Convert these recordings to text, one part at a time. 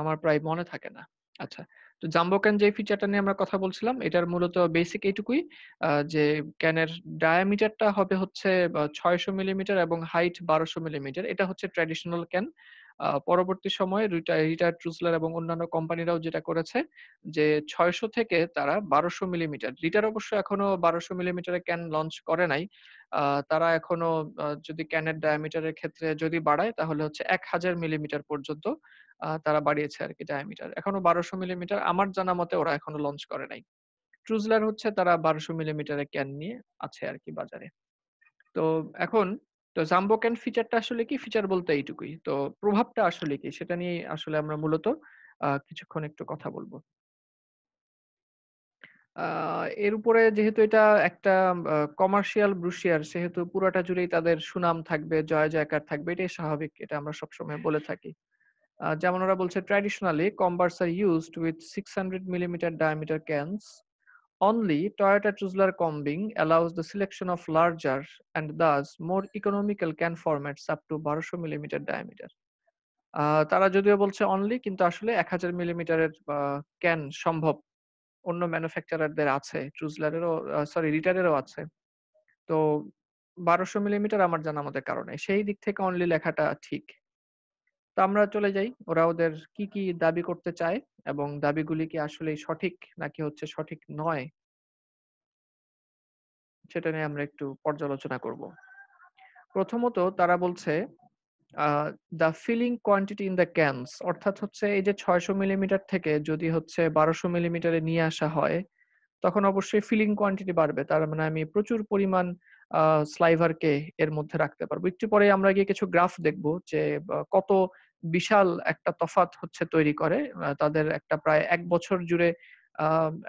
আমার প্রায় মনে থাকে না আচ্ছা তো জাম্বো ক্যান যে ফিচারটা নিয়ে আমরা কথা বলছিলাম এটার মূলত বেসিক এইটুকুই যে ক্যানের ডায়ামিটারটা হবে হচ্ছে ছয়শো মিলিমিটার এবং হাইট বারোশো মিলিমিটার এটা হচ্ছে ট্র্যাডিশনাল ক্যান পরবর্তী সময়ে রিটায়ার ট্রুসলার এবং অন্যান্য কোম্পানিরাও যেটা করেছে যে ছয়শো থেকে তারা বারোশো মিলিমিটার রিটার অবশ্য এখনো বারোশো মিলিমিটারের ক্যান লঞ্চ করে নাই তারা এখনো যদি ক্যানের ডায়ামিটারের ক্ষেত্রে যদি বাড়ায় তাহলে হচ্ছে এক হাজার মিলিমিটার পর্যন্ত তারা বাড়িয়েছে আর কি ডায়ামিটার এখনো বারোশো মিলিমিটার আমার জানা মতে ওরা এখনো লঞ্চ করে নাই ট্রুজলার হচ্ছে তারা বারোশো মিলিমিটারের ক্যান নিয়ে আছে আর কি বাজারে তো এখন তো জাম্বো ক্যান ফিচারটা আসলে কি ফিচার বলতে এইটুকুই তো প্রভাবটা আসলে কি সেটা নিয়ে আসলে আমরা মূলত কিছুক্ষণ একটু কথা বলবো এর উপরে যেহেতু এটা একটা কমার্শিয়াল ব্রুশিয়ার সেহেতু পুরোটা জুড়েই তাদের সুনাম থাকবে জয় জয়কার থাকবে এটাই স্বাভাবিক এটা আমরা সবসময় বলে থাকি যেমন ওরা বলছে traditionally combers are used with six hundred millimeter diameter cans Only Toyota Tuzler combing allows the selection of larger and thus more economical can formats up to 1200 mm diameter. তারা যদিও বলছে অনলি কিন্তু আসলে এক হাজার মিলিমিটারের ক্যান সম্ভব অন্য ম্যানুফ্যাকচারারদের আছে ট্রুজলারেরও সরি রিটারেরও আছে তো বারোশো মিলিমিটার আমার জানা মতে কারণে সেই দিক থেকে অনলি লেখাটা ঠিক তো আমরা চলে যাই ওরা ওদের কি কি দাবি করতে চায় এবং দাবিগুলি কি আসলে সঠিক নাকি হচ্ছে সঠিক নয় সেটা নিয়ে আমরা একটু পর্যালোচনা করব প্রথমত তারা বলছে the filling quantity in the cans অর্থাৎ হচ্ছে এই যে ছয়শো মিলিমিটার থেকে যদি হচ্ছে বারোশো মিলিমিটারে নিয়ে আসা হয় তখন অবশ্যই ফিলিং কোয়ান্টিটি বাড়বে তার মানে আমি প্রচুর পরিমাণ স্লাইভারকে এর মধ্যে রাখতে পারবো একটু পরে আমরা গিয়ে কিছু গ্রাফ দেখব যে কত বিশাল একটা তফাত হচ্ছে তৈরি করে তাদের একটা প্রায় এক বছর জুড়ে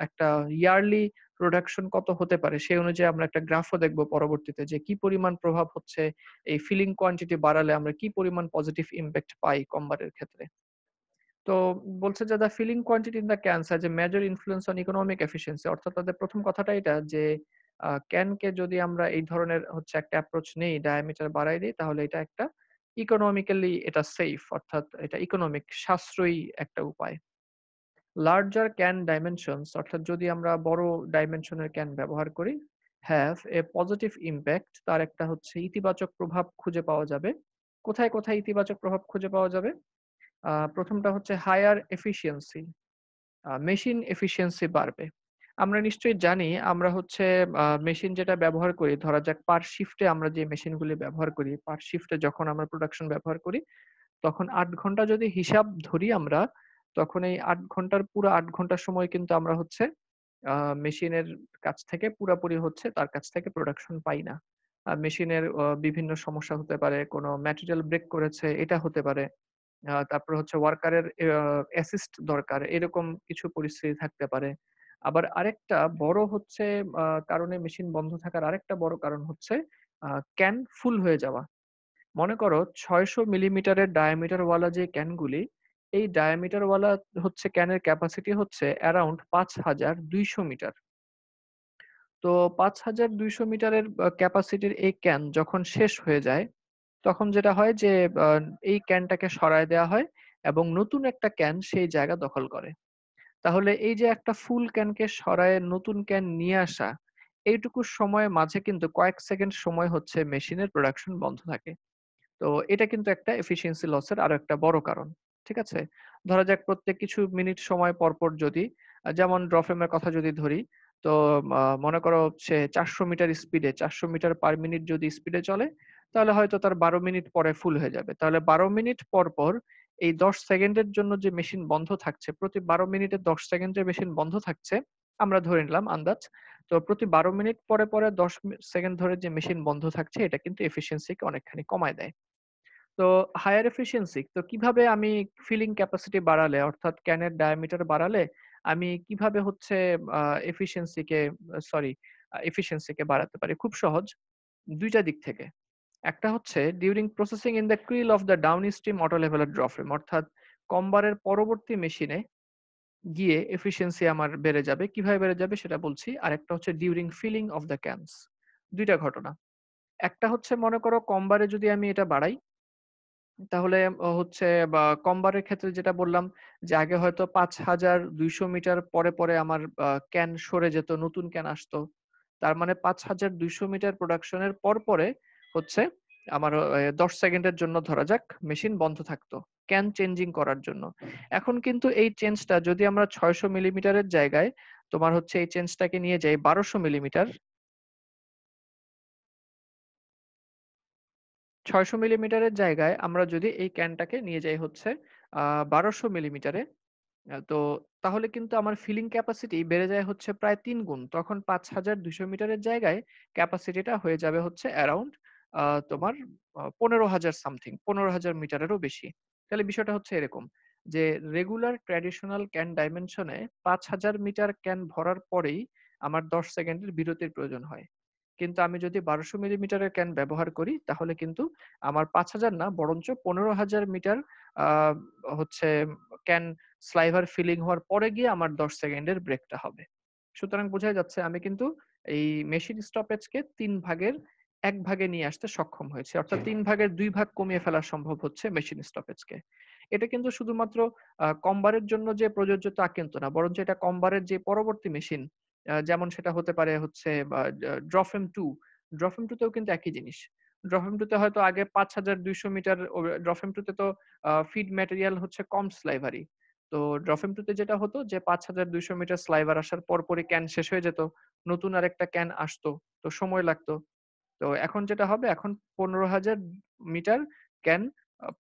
একটা ইয়ারলি প্রোডাকশন কত হতে পারে সেই অনুযায়ী আমরা একটা গ্রাফও দেখব পরবর্তীতে যে কি পরিমাণ প্রভাব হচ্ছে এই ফিলিং কোয়ান্টিটি বাড়ালে আমরা কি পরিমাণ পজিটিভ ইম্প্যাক্ট পাই কম্বারের ক্ষেত্রে তো বলছে যে the filling quantity in the cans যে major influence on economic efficiency অর্থাৎ তাদের প্রথম কথাটা এটা যে ক্যানকে যদি আমরা এই ধরনের হচ্ছে একটা অ্যাপ্রোচ নেই ডায়ামিটার বাড়াই দিই তাহলে এটা একটা ইকোনমিক্যালি এটা সেফ অর্থাৎ এটা ইকোনমিক সাশ্রয়ী একটা উপায় লার্জার ক্যান ডাইমেনশনস অর্থাৎ যদি আমরা বড় ডাইমেনশনের ক্যান ব্যবহার করি হ্যাভ এ পজিটিভ ইম্প্যাক্ট তার একটা হচ্ছে ইতিবাচক প্রভাব খুঁজে পাওয়া যাবে কোথায় কোথায় ইতিবাচক প্রভাব খুঁজে পাওয়া যাবে প্রথমটা হচ্ছে হায়ার এফিসিয়েন্সি মেশিন এফিসিয়েন্সি বাড়বে আমরা নিশ্চয়ই জানি আমরা হচ্ছে মেশিন যেটা ব্যবহার করি ধরা যাক পার শিফটে আমরা যে মেশিনগুলি ব্যবহার করি পার শিফটে যখন আমরা প্রোডাকশন ব্যবহার করি তখন আট ঘন্টা যদি হিসাব ধরি আমরা তখন এই আট ঘন্টার পুরো আট ঘন্টার সময় কিন্তু আমরা হচ্ছে মেশিনের কাছ থেকে পুরাপুরি হচ্ছে তার কাছ থেকে প্রোডাকশন পাই না মেশিনের বিভিন্ন সমস্যা হতে পারে কোনো ম্যাটেরিয়াল ব্রেক করেছে এটা হতে পারে তারপর হচ্ছে ওয়ার্কারের অ্যাসিস্ট দরকার এরকম কিছু পরিস্থিতি থাকতে পারে আবার আরেকটা বড় হচ্ছে কারণে মেশিন বন্ধ থাকার আরেকটা বড় কারণ হচ্ছে ক্যান ফুল হয়ে যাওয়া মনে করো ছয়শো মিলিমিটারের ডায়ামিটারওয়ালা যে ক্যানগুলি এই ডায়ামিটারওয়ালা হচ্ছে ক্যানের ক্যাপাসিটি হচ্ছে অ্যারাউন্ড পাঁচ হাজার দুইশো মিটার তো পাঁচ হাজার দুইশো মিটারের ক্যাপাসিটির এই ক্যান যখন শেষ হয়ে যায় তখন যেটা হয় যে এই ক্যানটাকে সরায় দেওয়া হয় এবং নতুন একটা ক্যান সেই জায়গা দখল করে তাহলে এই যে একটা ফুল ক্যানকে সরায় নতুন ক্যান নিয়ে আসা এইটুকু সময় মাঝে কিন্তু কয়েক সেকেন্ড সময় হচ্ছে মেশিনের প্রোডাকশন বন্ধ থাকে তো এটা কিন্তু একটা এফিসিয়েন্সি লসের আরো একটা বড় কারণ ঠিক আছে ধরা যাক প্রত্যেক কিছু মিনিট সময় পরপর যদি যেমন ড্রফেমের কথা যদি ধরি তো মনে করো সে চারশো মিটার স্পিডে চারশো মিটার পার মিনিট যদি স্পিডে চলে তাহলে হয়তো তার বারো মিনিট পরে ফুল হয়ে যাবে তাহলে বারো মিনিট পর পর এই দশ সেকেন্ডের জন্য যে মেশিন বন্ধ থাকছে প্রতি বারো মিনিটে দশ সেকেন্ডের মেশিন বন্ধ থাকছে আমরা ধরে নিলাম আন্দাজ তো প্রতি বারো মিনিট পরে পরে দশ সেকেন্ড ধরে যে মেশিন বন্ধ থাকছে এটা কিন্তু এফিসিয়েন্সিকে অনেকখানি কমায় দেয় তো হায়ার এফিসিয়েন্সি তো কিভাবে আমি ফিলিং ক্যাপাসিটি বাড়ালে অর্থাৎ ক্যানের ডায়ামিটার বাড়ালে আমি কিভাবে হচ্ছে এফিসিয়েন্সিকে সরি এফিসিয়েন্সিকে বাড়াতে পারি খুব সহজ দুইটা দিক থেকে একটা হচ্ছে during processing in the creel of the downstream auto leveler draw frame অর্থাৎ কম্বারের পরবর্তী মেশিনে গিয়ে এফিসিয়েন্সি আমার বেড়ে যাবে কিভাবে বেড়ে যাবে সেটা বলছি আর একটা হচ্ছে during filling of the cans দুইটা ঘটনা একটা হচ্ছে মনে করো কম্বারে যদি আমি এটা বাড়াই তাহলে হচ্ছে বা কম্বারের ক্ষেত্রে যেটা বললাম যে আগে হয়তো পাঁচ হাজার দুইশো মিটার পরে পরে আমার ক্যান সরে যেত নতুন ক্যান আসতো তার মানে পাঁচ হাজার দুইশো মিটার প্রোডাকশনের পর পরে হচ্ছে আমার দশ সেকেন্ডের জন্য ধরা যাক মেশিন বন্ধ থাকতো ক্যান চেঞ্জিং করার জন্য এখন কিন্তু এই চেঞ্জটা যদি আমরা ছয়শো মিলিমিটারের জায়গায় তোমার হচ্ছে এই চেঞ্জটাকে নিয়ে যাই বারোশো মিলিমিটার ছয়শো মিলিমিটারের জায়গায় আমরা যদি এই ক্যানটাকে নিয়ে যাই হচ্ছে বারোশো মিলিমিটারে তো তাহলে কিন্তু আমার ফিলিং ক্যাপাসিটি বেড়ে যায় হচ্ছে প্রায় তিন গুণ তখন পাঁচ হাজার দুশো মিটারের জায়গায় ক্যাপাসিটিটা হয়ে যাবে হচ্ছে অ্যারাউন্ড তোমার পনেরো হাজার সামথিং পনেরো হাজার মিটারেরও বেশি তাহলে বিষয়টা হচ্ছে এরকম যে রেগুলার ট্র্যাডিশনাল ক্যান ডাইমেনশনে পাঁচ হাজার মিটার ক্যান ভরার পরেই আমার দশ সেকেন্ডের বিরতির প্রয়োজন হয় কিন্তু আমি যদি বারোশো মিলিমিটারের ক্যান ব্যবহার করি তাহলে কিন্তু আমার পাঁচ হাজার না বরঞ্চ পনেরো হাজার মিটার হচ্ছে ক্যান স্লাইভার ফিলিং হওয়ার পরে গিয়ে আমার দশ সেকেন্ডের ব্রেকটা হবে সুতরাং বোঝা যাচ্ছে আমি কিন্তু এই মেশিন স্টপেজকে তিন ভাগের এক ভাগে নিয়ে আসতে সক্ষম হয়েছে অর্থাৎ তিন ভাগের দুই ভাগ কমিয়ে ফেলা সম্ভব হচ্ছে মেশিন স্টপেজকে এটা কিন্তু শুধুমাত্র কম্বারের জন্য যে প্রযোজ্য তা কিন্তু না বরঞ্চ এটা কম্বারের যে পরবর্তী মেশিন যেমন সেটা হতে পারে হচ্ছে ড্রফেম টু ড্রফেম তেও কিন্তু একই জিনিস ড্রফেম টুতে হয়তো আগে পাঁচ হাজার দুইশো মিটার ড্রফেম টুতে তো ফিড ম্যাটেরিয়াল হচ্ছে কম স্লাইভারি তো ড্রফেম টুতে যেটা হতো যে পাঁচ হাজার দুইশো মিটার স্লাইভার আসার পরপরই ক্যান শেষ হয়ে যেত নতুন আরেকটা ক্যান আসতো তো সময় লাগতো তো এখন যেটা হবে এখন পনেরো হাজার মিটার ক্যান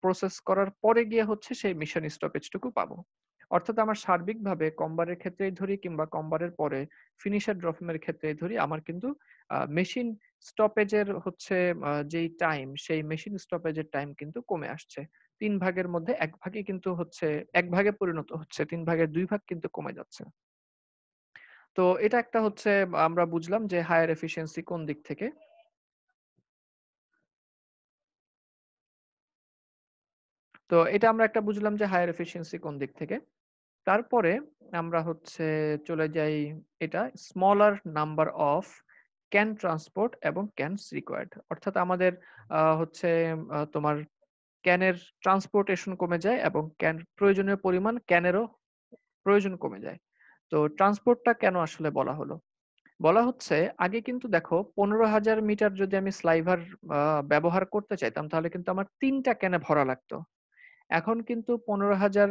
প্রসেস করার পরে গিয়ে হচ্ছে সেই মিশন স্টপেজটুকু পাবো অর্থাৎ আমার সার্বিকভাবে কম্বারের ক্ষেত্রে ধরি কিংবা কম্বারের পরে ফিনিশার ড্রফিমের ক্ষেত্রে ধরি আমার কিন্তু মেশিন স্টপেজের হচ্ছে যেই টাইম সেই মেশিন স্টপেজের টাইম কিন্তু কমে আসছে তিন ভাগের মধ্যে এক ভাগে কিন্তু হচ্ছে এক ভাগে পরিণত হচ্ছে তিন ভাগের দুই ভাগ কিন্তু কমে যাচ্ছে তো এটা একটা হচ্ছে আমরা বুঝলাম যে হায়ার এফিসিয়েন্সি কোন দিক থেকে তো এটা আমরা একটা বুঝলাম যে হায়ার এফিসিয়েন্সি কোন দিক থেকে তারপরে আমরা হচ্ছে চলে যাই এটা smaller number of can transport এবং ক্যানস রিকোয়ার্ড অর্থাৎ আমাদের হচ্ছে তোমার ক্যানের ট্রান্সপোর্টেশন কমে যায় এবং ক্যান প্রয়োজনীয় পরিমাণ ক্যানেরও প্রয়োজন কমে যায় তো ট্রান্সপোর্টটা কেন আসলে বলা হলো বলা হচ্ছে আগে কিন্তু দেখো পনেরো হাজার মিটার যদি আমি স্লাইভার ব্যবহার করতে চাইতাম তাহলে কিন্তু আমার তিনটা ক্যানে ভরা লাগতো এখন কিন্তু পনেরো হাজার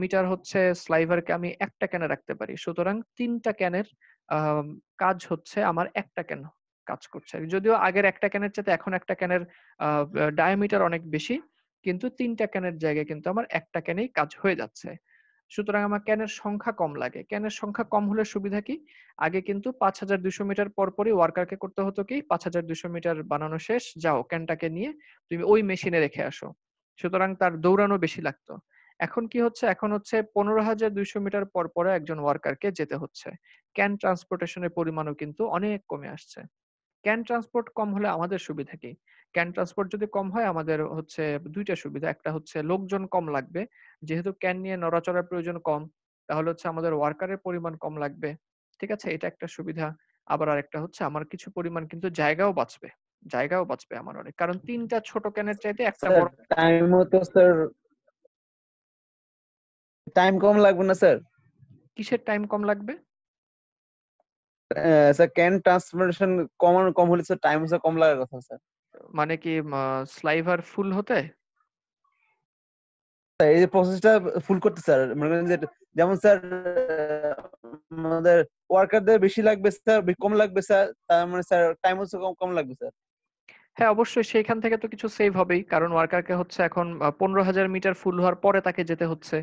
মিটার হচ্ছে স্লাইভারকে আমি একটা ক্যানে রাখতে পারি সুতরাং তিনটা ক্যানের কাজ হচ্ছে আমার একটা ক্যান কাজ করছে যদিও আগের একটা ক্যানের চাতে এখন একটা ক্যানের ডায়ামিটার অনেক বেশি কিন্তু তিনটা ক্যানের জায়গায় কিন্তু আমার একটা ক্যানেই কাজ হয়ে যাচ্ছে সুতরাং আমার ক্যানের সংখ্যা কম লাগে ক্যানের সংখ্যা কম হলে সুবিধা কি আগে কিন্তু পাঁচ হাজার দুশো মিটার পরপরই ওয়ার্কারকে করতে হতো কি পাঁচ হাজার দুশো মিটার বানানো শেষ যাও ক্যানটাকে নিয়ে তুমি ওই মেশিনে রেখে আসো সুতরাং তার দৌড়ানো বেশি লাগতো এখন কি হচ্ছে এখন হচ্ছে পনেরো হাজার দুইশো মিটার পর পরে একজন ওয়ার্কারকে যেতে হচ্ছে ক্যান ট্রান্সপোর্টেশনের পরিমাণও কিন্তু অনেক কমে আসছে ক্যান ট্রান্সপোর্ট কম হলে আমাদের সুবিধা কি ক্যান ট্রান্সপোর্ট যদি কম হয় আমাদের হচ্ছে দুইটা সুবিধা একটা হচ্ছে লোকজন কম লাগবে যেহেতু ক্যান নিয়ে নড়াচড়ার প্রয়োজন কম তাহলে হচ্ছে আমাদের ওয়ার্কারের পরিমাণ কম লাগবে ঠিক আছে এটা একটা সুবিধা আবার আর একটা হচ্ছে আমার কিছু পরিমাণ কিন্তু জায়গাও বাঁচবে জায়গাও বাঁচবে আমার অনেক কারণ তিনটা ছোট ক্যানের চাইতে একটা বড় টাইম তো স্যার টাইম কম লাগবে না স্যার কিসের টাইম কম লাগবে স্যার ক্যান ট্রান্সফরমেশন কম কম হলে স্যার টাইম স্যার কম লাগার কথা স্যার মানে কি স্লাইভার ফুল হতে এই যে প্রসেসটা ফুল করতে স্যার মনে করেন যে যেমন স্যার আমাদের ওয়ার্কারদের বেশি লাগবে স্যার কম লাগবে স্যার তার মানে স্যার টাইম কম কম লাগবে স্যার হ্যাঁ অবশ্যই সেইখান থেকে তো কিছু সেভ হবেই কারণ ওয়ার্কারকে হচ্ছে এখন পনেরো হাজার মিটার ফুল হওয়ার পরে তাকে যেতে হচ্ছে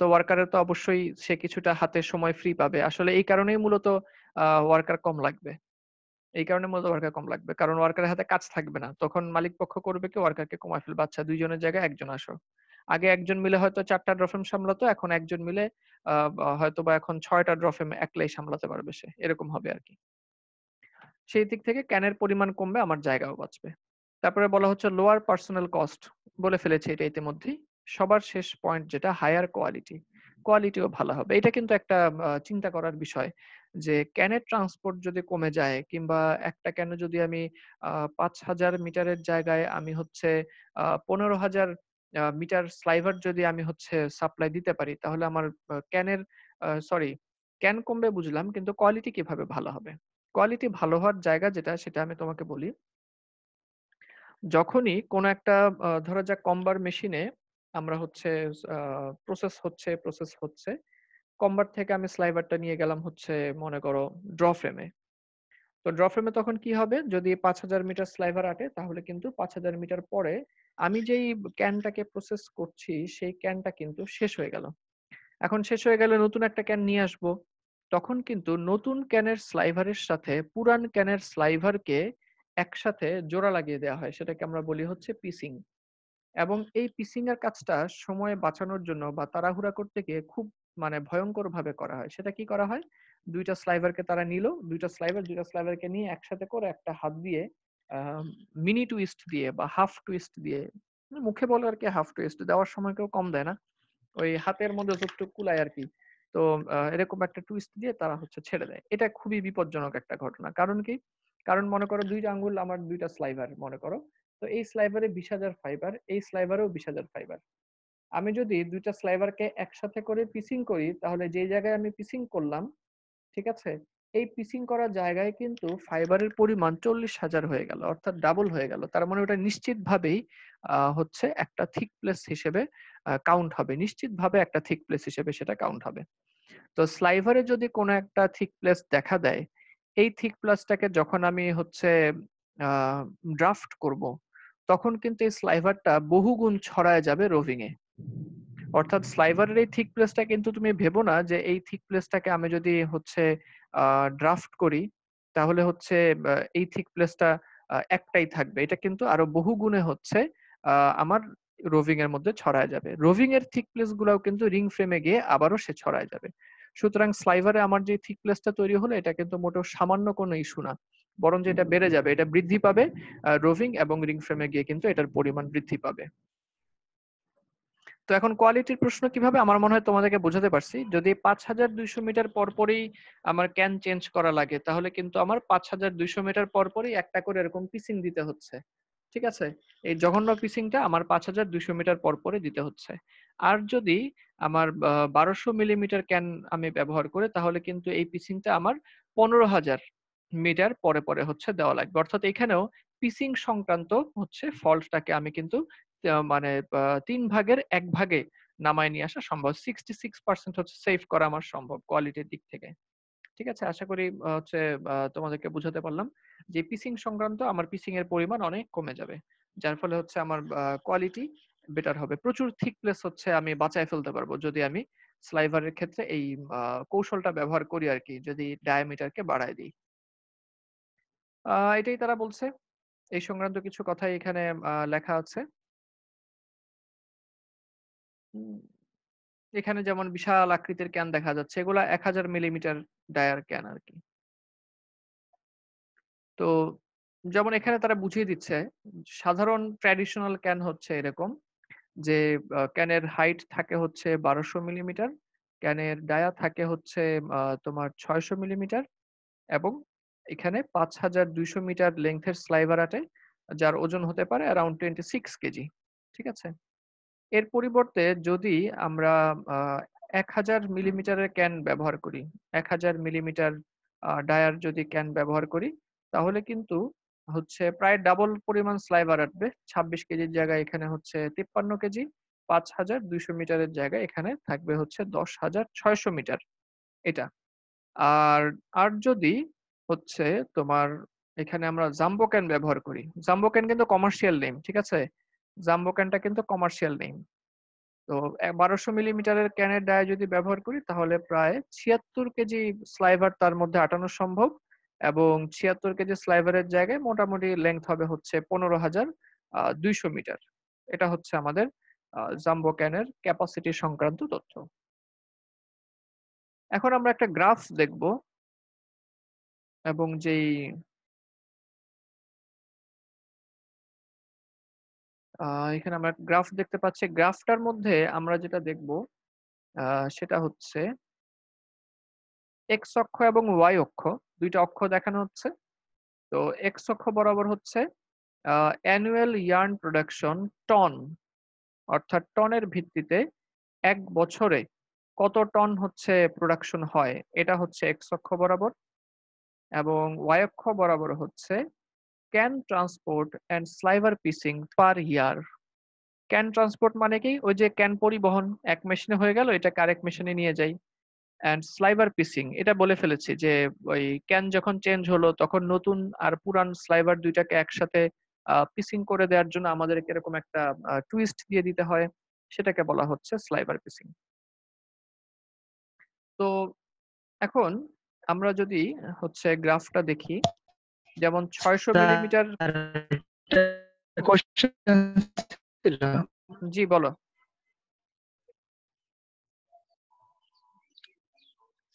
তো ওয়ার্কারের তো অবশ্যই সে কিছুটা হাতে সময় ফ্রি পাবে আসলে এই কারণেই মূলত ওয়ার্কার কম লাগবে এই কারণে মূলত ওয়ার্কার কম লাগবে কারণ ওয়ার্কারের হাতে কাজ থাকবে না তখন মালিক পক্ষ করবে কি ওয়ার্কারকে কমায় ফেলবে আচ্ছা দুইজনের জায়গায় একজন আসো আগে একজন মিলে হয়তো চারটা ড্রফেম সামলাতো এখন একজন মিলে হয়তো বা এখন ছয়টা ড্রফেম একলাই সামলাতে পারবে সে এরকম হবে আর কি সেই দিক থেকে ক্যানের পরিমাণ কমবে আমার জায়গাও বাঁচবে তারপরে বলা হচ্ছে লোয়ার পার্সোনাল কস্ট বলে ফেলেছে এটা ইতিমধ্যেই সবার শেষ পয়েন্ট যেটা হায়ার কোয়ালিটি কোয়ালিটিও ভালো হবে এটা কিন্তু একটা চিন্তা করার বিষয় যে ক্যানের ট্রান্সপোর্ট যদি কমে যায় কিংবা একটা ক্যান যদি আমি পাঁচ হাজার মিটারের জায়গায় আমি হচ্ছে পনেরো হাজার মিটার স্লাইভার যদি আমি হচ্ছে সাপ্লাই দিতে পারি তাহলে আমার ক্যানের সরি ক্যান কমবে বুঝলাম কিন্তু কোয়ালিটি কিভাবে ভালো হবে কোয়ালিটি ভালো হওয়ার জায়গা যেটা সেটা আমি তোমাকে বলি যখনই কোনো একটা ধরা যাক কম্বার মেশিনে আমরা হচ্ছে প্রসেস হচ্ছে প্রসেস হচ্ছে কম্বার থেকে আমি স্লাইভারটা নিয়ে গেলাম হচ্ছে মনে করো ড্র ফ্রেমে তো ড্র ফ্রেমে তখন কি হবে যদি পাঁচ হাজার মিটার স্লাইভার আটে তাহলে কিন্তু পাঁচ হাজার মিটার পরে আমি যেই ক্যানটাকে প্রসেস করছি সেই ক্যানটা কিন্তু শেষ হয়ে গেল এখন শেষ হয়ে গেলে নতুন একটা ক্যান নিয়ে আসবো তখন কিন্তু নতুন ক্যানের স্লাইভারের সাথে পুরান ক্যানের স্লাইভারকে একসাথে জোড়া লাগিয়ে দেওয়া হয় সেটাকে আমরা বলি হচ্ছে পিসিং এবং এই পিসিং এর কাজটা সময় বাঁচানোর জন্য বা তাড়াহুড়া করতে গিয়ে খুব মানে ভয়ঙ্কর ভাবে করা হয় সেটা কি করা হয় দুইটা স্লাইভারকে তারা নিল দুইটা স্লাইভার দুইটা স্লাইভারকে নিয়ে একসাথে করে একটা হাত দিয়ে মিনি টুইস্ট দিয়ে বা হাফ টুইস্ট দিয়ে মুখে বলে আর কি হাফ টুইস্ট দেওয়ার সময় কেউ কম দেয় না ওই হাতের মধ্যে যতটুকু কুলায় আর কি তো এরকম একটা টুইস্ট দিয়ে তারা হচ্ছে ছেড়ে দেয় এটা খুবই বিপজ্জনক একটা ঘটনা কারণ কি কারণ মনে করো দুইটা আঙ্গুল আমার দুইটা স্লাইভার মনে করো তো এই স্লাইভারে বিশ হাজার ফাইবার এই স্লাইভারেও বিশ হাজার ফাইবার আমি যদি দুইটা স্লাইভারকে একসাথে করে পিসিং করি তাহলে যে জায়গায় আমি পিসিং করলাম ঠিক আছে এই পিসিং করার জায়গায় কিন্তু ফাইবারের পরিমাণ চল্লিশ হাজার হয়ে গেল অর্থাৎ ডাবল হয়ে গেল তার মানে ওটা নিশ্চিতভাবেই হচ্ছে একটা থিক প্লেস হিসেবে কাউন্ট হবে নিশ্চিতভাবে একটা থিক প্লেস হিসেবে সেটা কাউন্ট হবে তো স্লাইভারে যদি কোনো একটা থিক প্লেস দেখা দেয় এই থিক প্লেসটাকে যখন আমি হচ্ছে ড্রাফট করব তখন কিন্তু এই স্লাইভারটা বহুগুণ ছড়ায় যাবে রোভিং এ অর্থাৎ স্লাইভারের এই থিক প্লেসটা কিন্তু তুমি ভেবো না যে এই থিক প্লেসটাকে আমি যদি হচ্ছে ড্রাফট করি তাহলে হচ্ছে এই থিক প্লেসটা একটাই থাকবে এটা কিন্তু আরো বহু গুণে হচ্ছে আমার রোভিং এর মধ্যে ছড়ায় যাবে রোভিং এর থিক প্লেস গুলাও কিন্তু রিং ফ্রেমে গিয়ে আবারও সে ছড়ায় যাবে সুতরাং স্লাইভারে আমার যে থিক প্লেসটা তৈরি হলো এটা কিন্তু মোটেও সামান্য কোনো ইস্যু না যে এটা বেড়ে যাবে এটা বৃদ্ধি পাবে রোভিং এবং রিং ফ্রেমে গিয়ে কিন্তু এটার পরিমাণ বৃদ্ধি পাবে তো এখন কোয়ালিটির প্রশ্ন কিভাবে আমার মনে হয় তোমাদেরকে বোঝাতে পারছি যদি পাঁচ হাজার দুইশো মিটার পরপরই আমার ক্যান চেঞ্জ করা লাগে তাহলে কিন্তু আমার পাঁচ হাজার দুইশো মিটার পরপরই একটা করে এরকম পিসিং দিতে হচ্ছে ঠিক আছে এই জঘন্য পিসিংটা আমার পাঁচ হাজার দুইশো মিটার পরপরে দিতে হচ্ছে আর যদি আমার বারোশো মিলিমিটার ক্যান আমি ব্যবহার করে তাহলে কিন্তু এই পিসিংটা আমার পনেরো হাজার মিটার পরে পরে হচ্ছে দেওয়া লাগবে অর্থাৎ এখানেও পিসিং সংক্রান্ত হচ্ছে ফল্টটাকে আমি কিন্তু মানে তিন ভাগের এক ভাগে নামায় নিয়ে আসা সম্ভব সিক্সটি সিক্স পার্সেন্ট হচ্ছে সেভ করা আমার সম্ভব কোয়ালিটির দিক থেকে ঠিক আছে আশা করি হচ্ছে তোমাদেরকে বুঝাতে পারলাম যে পিসিং সংক্রান্ত আমার পিসিং এর পরিমাণ অনেক কমে যাবে যার ফলে হচ্ছে আমার কোয়ালিটি বেটার হবে প্রচুর থিক প্লেস হচ্ছে আমি বাঁচায় ফেলতে পারবো যদি আমি স্লাইভারের ক্ষেত্রে এই কৌশলটা ব্যবহার করি আর কি যদি ডায়ামিটারকে বাড়ায় দিই এটাই তারা বলছে এই সংক্রান্ত কিছু কথাই এখানে লেখা আছে এখানে যেমন বিশাল আকৃতির ক্যান দেখা যাচ্ছে এগুলা এক হাজার মিলিমিটার ডায়ার ক্যান আর কি তো যেমন এখানে তারা বুঝিয়ে দিচ্ছে সাধারণ ট্র্যাডিশনাল ক্যান হচ্ছে এরকম যে ক্যানের হাইট থাকে হচ্ছে বারোশো মিলিমিটার ক্যানের ডায়া থাকে হচ্ছে তোমার ছয়শো মিলিমিটার এবং এখানে পাঁচ হাজার দুইশো মিটার লেংথের স্লাইভার আটে যার ওজন হতে পারে অ্যারাউন্ড টোয়েন্টি সিক্স কেজি ঠিক আছে এর পরিবর্তে যদি আমরা এক হাজার মিলিমিটারের ক্যান ব্যবহার করি এক হাজার মিলিমিটার ডায়ার যদি ক্যান ব্যবহার করি তাহলে কিন্তু হচ্ছে প্রায় ডাবল পরিমাণ স্লাইভার আসবে ছাব্বিশ কেজির জায়গায় এখানে হচ্ছে তিপ্পান্ন কেজি পাঁচ হাজার দুইশো মিটারের জায়গায় এখানে থাকবে হচ্ছে দশ হাজার ছয়শো মিটার এটা আর আর যদি হচ্ছে তোমার এখানে আমরা জাম্বো ক্যান ব্যবহার করি জাম্বো ক্যান কিন্তু কমার্শিয়াল নেম ঠিক আছে জাম্বো ক্যানটা কিন্তু কমার্শিয়াল নেই তো বারোশো মিলিমিটারের ক্যানের ডায় যদি ব্যবহার করি তাহলে প্রায় ছিয়াত্তর কেজি স্লাইভার তার মধ্যে আটানো সম্ভব এবং ছিয়াত্তর কেজি স্লাইভারের জায়গায় মোটামুটি লেংথ হবে হচ্ছে পনেরো হাজার দুইশো মিটার এটা হচ্ছে আমাদের জাম্বো ক্যানের ক্যাপাসিটি সংক্রান্ত তথ্য এখন আমরা একটা গ্রাফ দেখব এবং যেই এখানে আমরা গ্রাফ দেখতে পাচ্ছি গ্রাফটার মধ্যে আমরা যেটা দেখব সেটা হচ্ছে এক্স অক্ষ এবং ওয়াই অক্ষ দুইটা অক্ষ দেখানো হচ্ছে তো এক্স অক্ষ বরাবর হচ্ছে অ্যানুয়াল ইয়ার্ন প্রোডাকশন টন অর্থাৎ টনের ভিত্তিতে এক বছরে কত টন হচ্ছে প্রোডাকশন হয় এটা হচ্ছে এক্স অক্ষ বরাবর এবং ওয়াই অক্ষ বরাবর হচ্ছে can transport and sliver piecing per year can transport মানে কি ওই যে ক্যান পরিবহন এক মেশিনে হয়ে গেল এটা কারেক মেশিনে নিয়ে যাই অ্যান্ড স্লাইভার পিসিং এটা বলে ফেলেছি যে ওই ক্যান যখন চেঞ্জ হলো তখন নতুন আর পুরান স্লাইভার দুইটাকে একসাথে পিসিং করে দেওয়ার জন্য আমাদেরকে এরকম একটা টুইস্ট দিয়ে দিতে হয় সেটাকে বলা হচ্ছে স্লাইভার পিসিং তো এখন আমরা যদি হচ্ছে গ্রাফটা দেখি যেমন ছয়শো মিলিমিটার জি বলো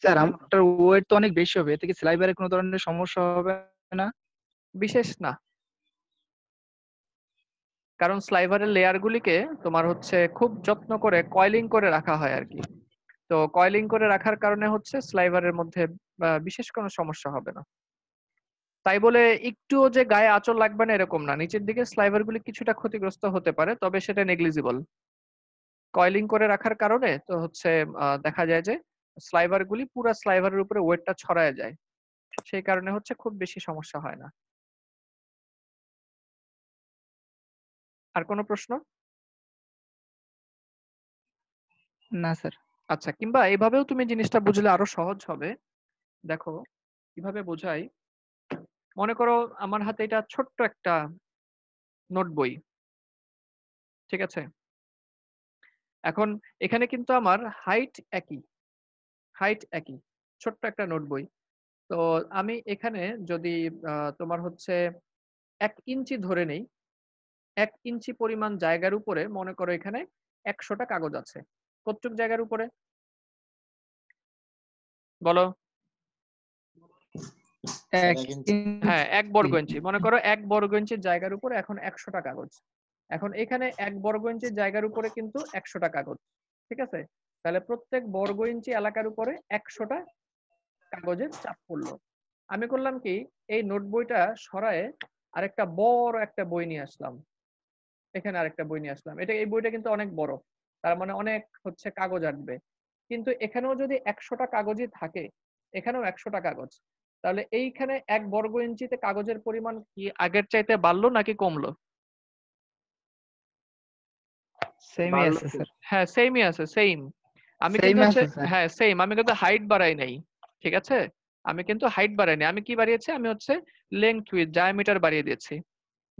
স্যার আমার ওয়েট তো অনেক বেশি হবে এতে কি কোনো ধরনের সমস্যা হবে না বিশেষ না কারণ স্লাইভারের লেয়ারগুলিকে তোমার হচ্ছে খুব যত্ন করে কয়েলিং করে রাখা হয় আর কি তো কয়েলিং করে রাখার কারণে হচ্ছে স্লাইভারের মধ্যে বিশেষ কোনো সমস্যা হবে না তাই বলে একটুও যে গায়ে আঁচল লাগবে না এরকম না নিচের দিকে স্লাইভার গুলি কিছুটা ক্ষতিগ্রস্ত হতে পারে তবে সেটা নেগলিজিবল কয়েলিং করে রাখার কারণে তো হচ্ছে দেখা যায় যে স্লাইভার গুলি পুরা স্লাইভারের উপরে ওয়েটটা ছড়ায় যায় সেই কারণে হচ্ছে খুব বেশি সমস্যা হয় না আর কোনো প্রশ্ন না স্যার আচ্ছা কিংবা এভাবেও তুমি জিনিসটা বুঝলে আরো সহজ হবে দেখো কিভাবে বোঝাই মনে করো আমার হাতে এটা ছোট্ট একটা নোট বই ঠিক আছে এখন এখানে কিন্তু আমার হাইট একই হাইট একই ছোট্ট একটা নোট বই তো আমি এখানে যদি তোমার হচ্ছে এক ইঞ্চি ধরে নেই এক ইঞ্চি পরিমাণ জায়গার উপরে মনে করো এখানে একশোটা কাগজ আছে কতটুক জায়গার উপরে বলো হ্যাঁ এক বর্গ ইঞ্চি মনে করো এক বর্গ ইঞ্চির জায়গার উপর এখন একশোটা কাগজ এখন এখানে এক বর্গ ইঞ্চির জায়গার উপরে কিন্তু একশোটা কাগজ ঠিক আছে তাহলে প্রত্যেক বর্গ ইঞ্চি এলাকার উপরে একশোটা কাগজের চাপ পড়লো আমি করলাম কি এই নোট বইটা সরায়ে আরেকটা বড় একটা বই নিয়ে আসলাম এখানে আরেকটা বই নিয়ে আসলাম এটা এই বইটা কিন্তু অনেক বড় তার মানে অনেক হচ্ছে কাগজ আসবে কিন্তু এখানেও যদি একশোটা কাগজই থাকে এখানেও একশোটা কাগজ তাহলে এইখানে এক বর্গ ইঞ্চিতে কাগজের পরিমাণ কি আগের চাইতে বাড়লো নাকি কমলো হ্যাঁ আছে হ্যাঁ সেম আমি কিন্তু হাইট বাড়াই নাই ঠিক আছে আমি কিন্তু হাইট আমি কি বাড়িয়েছি আমি হচ্ছে ডায়ামিটার বাড়িয়ে দিয়েছি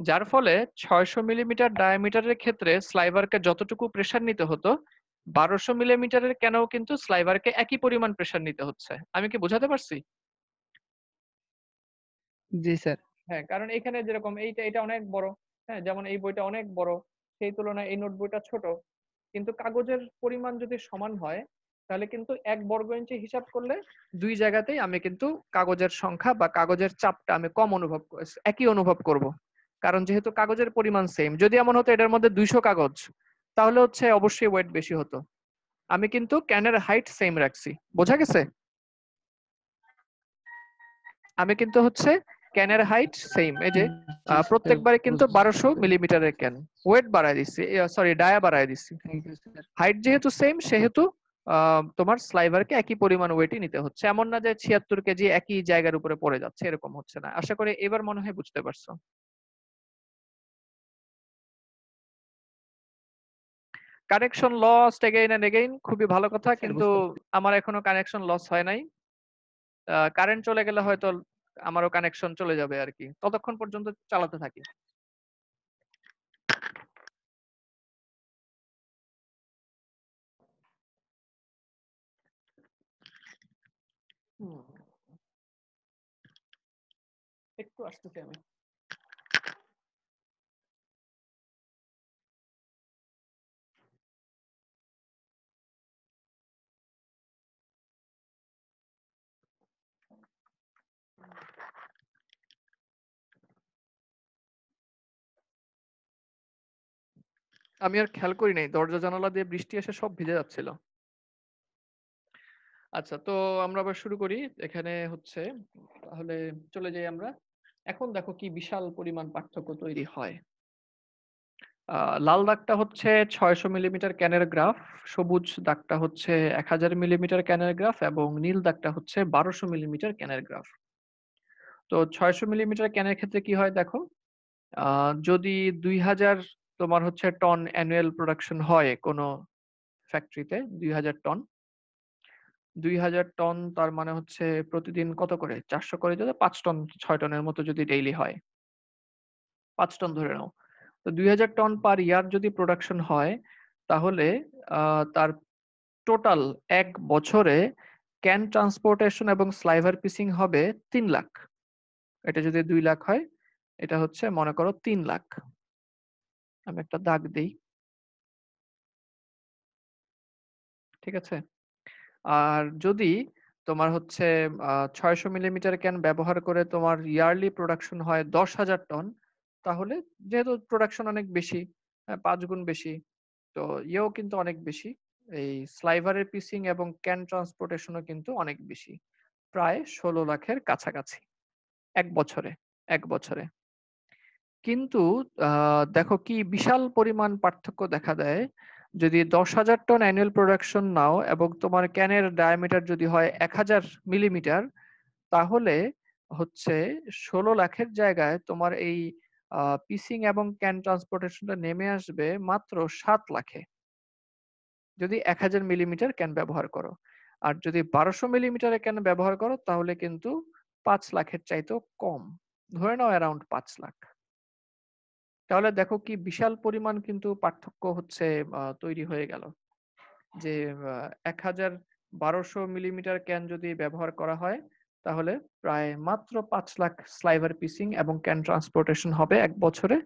যার ফলে ছয়শো মিলিমিটার ডায়ামিটারের ক্ষেত্রে স্লাইভারকে যতটুকু প্রেসার নিতে হতো বারোশো মিলিমিটারের কেন কিন্তু স্লাইভারকে একই পরিমাণ প্রেসার নিতে হচ্ছে আমি কি বোঝাতে পারছি জি স্যার হ্যাঁ কারণ এখানে যেরকম এইটা এটা অনেক বড় হ্যাঁ যেমন এই বইটা অনেক বড় সেই তুলনায় এই নোট বইটা ছোট কিন্তু কাগজের পরিমাণ যদি সমান হয় তাহলে কিন্তু এক বর্গ ইঞ্চি হিসাব করলে দুই জায়গাতেই আমি কিন্তু কাগজের সংখ্যা বা কাগজের চাপটা আমি কম অনুভব একই অনুভব করব কারণ যেহেতু কাগজের পরিমাণ সেম যদি এমন হতো এটার মধ্যে দুইশো কাগজ তাহলে হচ্ছে অবশ্যই ওয়েট বেশি হতো আমি কিন্তু ক্যানের হাইট সেম রাখছি বোঝা গেছে আমি কিন্তু হচ্ছে ক্যানের হাইট সেম এই যে প্রত্যেকবারে কিন্তু বারোশো মিলিমিটারের ক্যান ওয়েট বাড়ায় দিচ্ছি সরি ডায়া বাড়ায় দিচ্ছি হাইট যেহেতু সেম সেহেতু তোমার স্লাইভারকে একই পরিমাণ ওয়েটই নিতে হচ্ছে এমন না যে ছিয়াত্তর কেজি একই জায়গার উপরে পড়ে যাচ্ছে এরকম হচ্ছে না আশা করি এবার মনে হয় বুঝতে পারছো connection loss again and again খুবই ভালো কথা হ্যাঁ, কিন্তু আমার এখনো কানেকশন লস হয় নাই কারেন্ট চলে গেলে হয়তো আমারও কানেকশন চলে যাবে আর কি ততক্ষণ পর্যন্ত চালাতে থাকি একটু আসতেছি আমি আমি আর খেয়াল করি নাই দরজা জানালা দিয়ে বৃষ্টি এসে সব ভিজে যাচ্ছিল আচ্ছা তো আমরা আবার শুরু করি এখানে হচ্ছে তাহলে চলে যাই আমরা এখন দেখো কি বিশাল পরিমাণ পার্থক্য তৈরি হয় লাল দাগটা হচ্ছে ছয়শো মিলিমিটার ক্যানের গ্রাফ সবুজ দাগটা হচ্ছে এক হাজার মিলিমিটার ক্যানের গ্রাফ এবং নীল দাগটা হচ্ছে বারোশো মিলিমিটার ক্যানের গ্রাফ তো ছয়শো মিলিমিটার ক্যানের ক্ষেত্রে কি হয় দেখো যদি দুই হাজার তোমার হচ্ছে টন অ্যানুয়াল প্রোডাকশন হয় কোনো ফ্যাক্টরিতে দুই হাজার টন দুই হাজার টন তার মানে হচ্ছে প্রতিদিন কত করে চারশো করে যদি পাঁচ টন ছয় টনের মতো যদি ডেইলি হয় পাঁচ টন ধরে নাও তো দুই হাজার টন পার ইয়ার যদি প্রোডাকশন হয় তাহলে তার টোটাল এক বছরে ক্যান ট্রান্সপোর্টেশন এবং স্লাইভার পিসিং হবে তিন লাখ এটা যদি দুই লাখ হয় এটা হচ্ছে মনে করো তিন লাখ আমি একটা দাগ দিই ঠিক আছে আর যদি তোমার হচ্ছে ছয়শো মিলিমিটার ক্যান ব্যবহার করে তোমার ইয়ারলি প্রোডাকশন হয় দশ হাজার টন তাহলে যেহেতু প্রোডাকশন অনেক বেশি হ্যাঁ, পাঁচ গুণ বেশি তো ইয়েও কিন্তু অনেক বেশি এই স্লাইভারের পিসিং এবং ক্যান ট্রান্সপোর্টেশনও কিন্তু অনেক বেশি প্রায় ষোলো লাখের কাছাকাছি এক বছরে এক বছরে কিন্তু আহ, দেখো কি বিশাল পরিমাণ পার্থক্য দেখা দেয় যদি দশ হাজার টন অ্যানুয়াল প্রোডাকশন নাও এবং তোমার ক্যানের ডায়ামিটার যদি হয় এক হাজার মিলিমিটার তাহলে হচ্ছে ষোলো লাখের জায়গায় তোমার এই পিসিং এবং ক্যান ট্রান্সপোর্টেশনটা নেমে আসবে মাত্র সাত লাখে যদি এক হাজার মিলিমিটার ক্যান ব্যবহার করো আর যদি বারোশো মিলিমিটারে ক্যান ব্যবহার করো তাহলে কিন্তু পাঁচ লাখের চাইতেও কম ধরে নাও অ্যারাউন্ড পাঁচ লাখ তাহলে দেখো কি বিশাল পরিমাণ কিন্তু পার্থক্য হচ্ছে তৈরি হয়ে গেল যে এক হাজার বারোশো মিলিমিটার ক্যান যদি ব্যবহার করা হয় তাহলে প্রায় মাত্র পাঁচ লাখ স্লাইভার পিসিং এবং ক্যান ট্রান্সপোর্টেশন হবে এক বছরে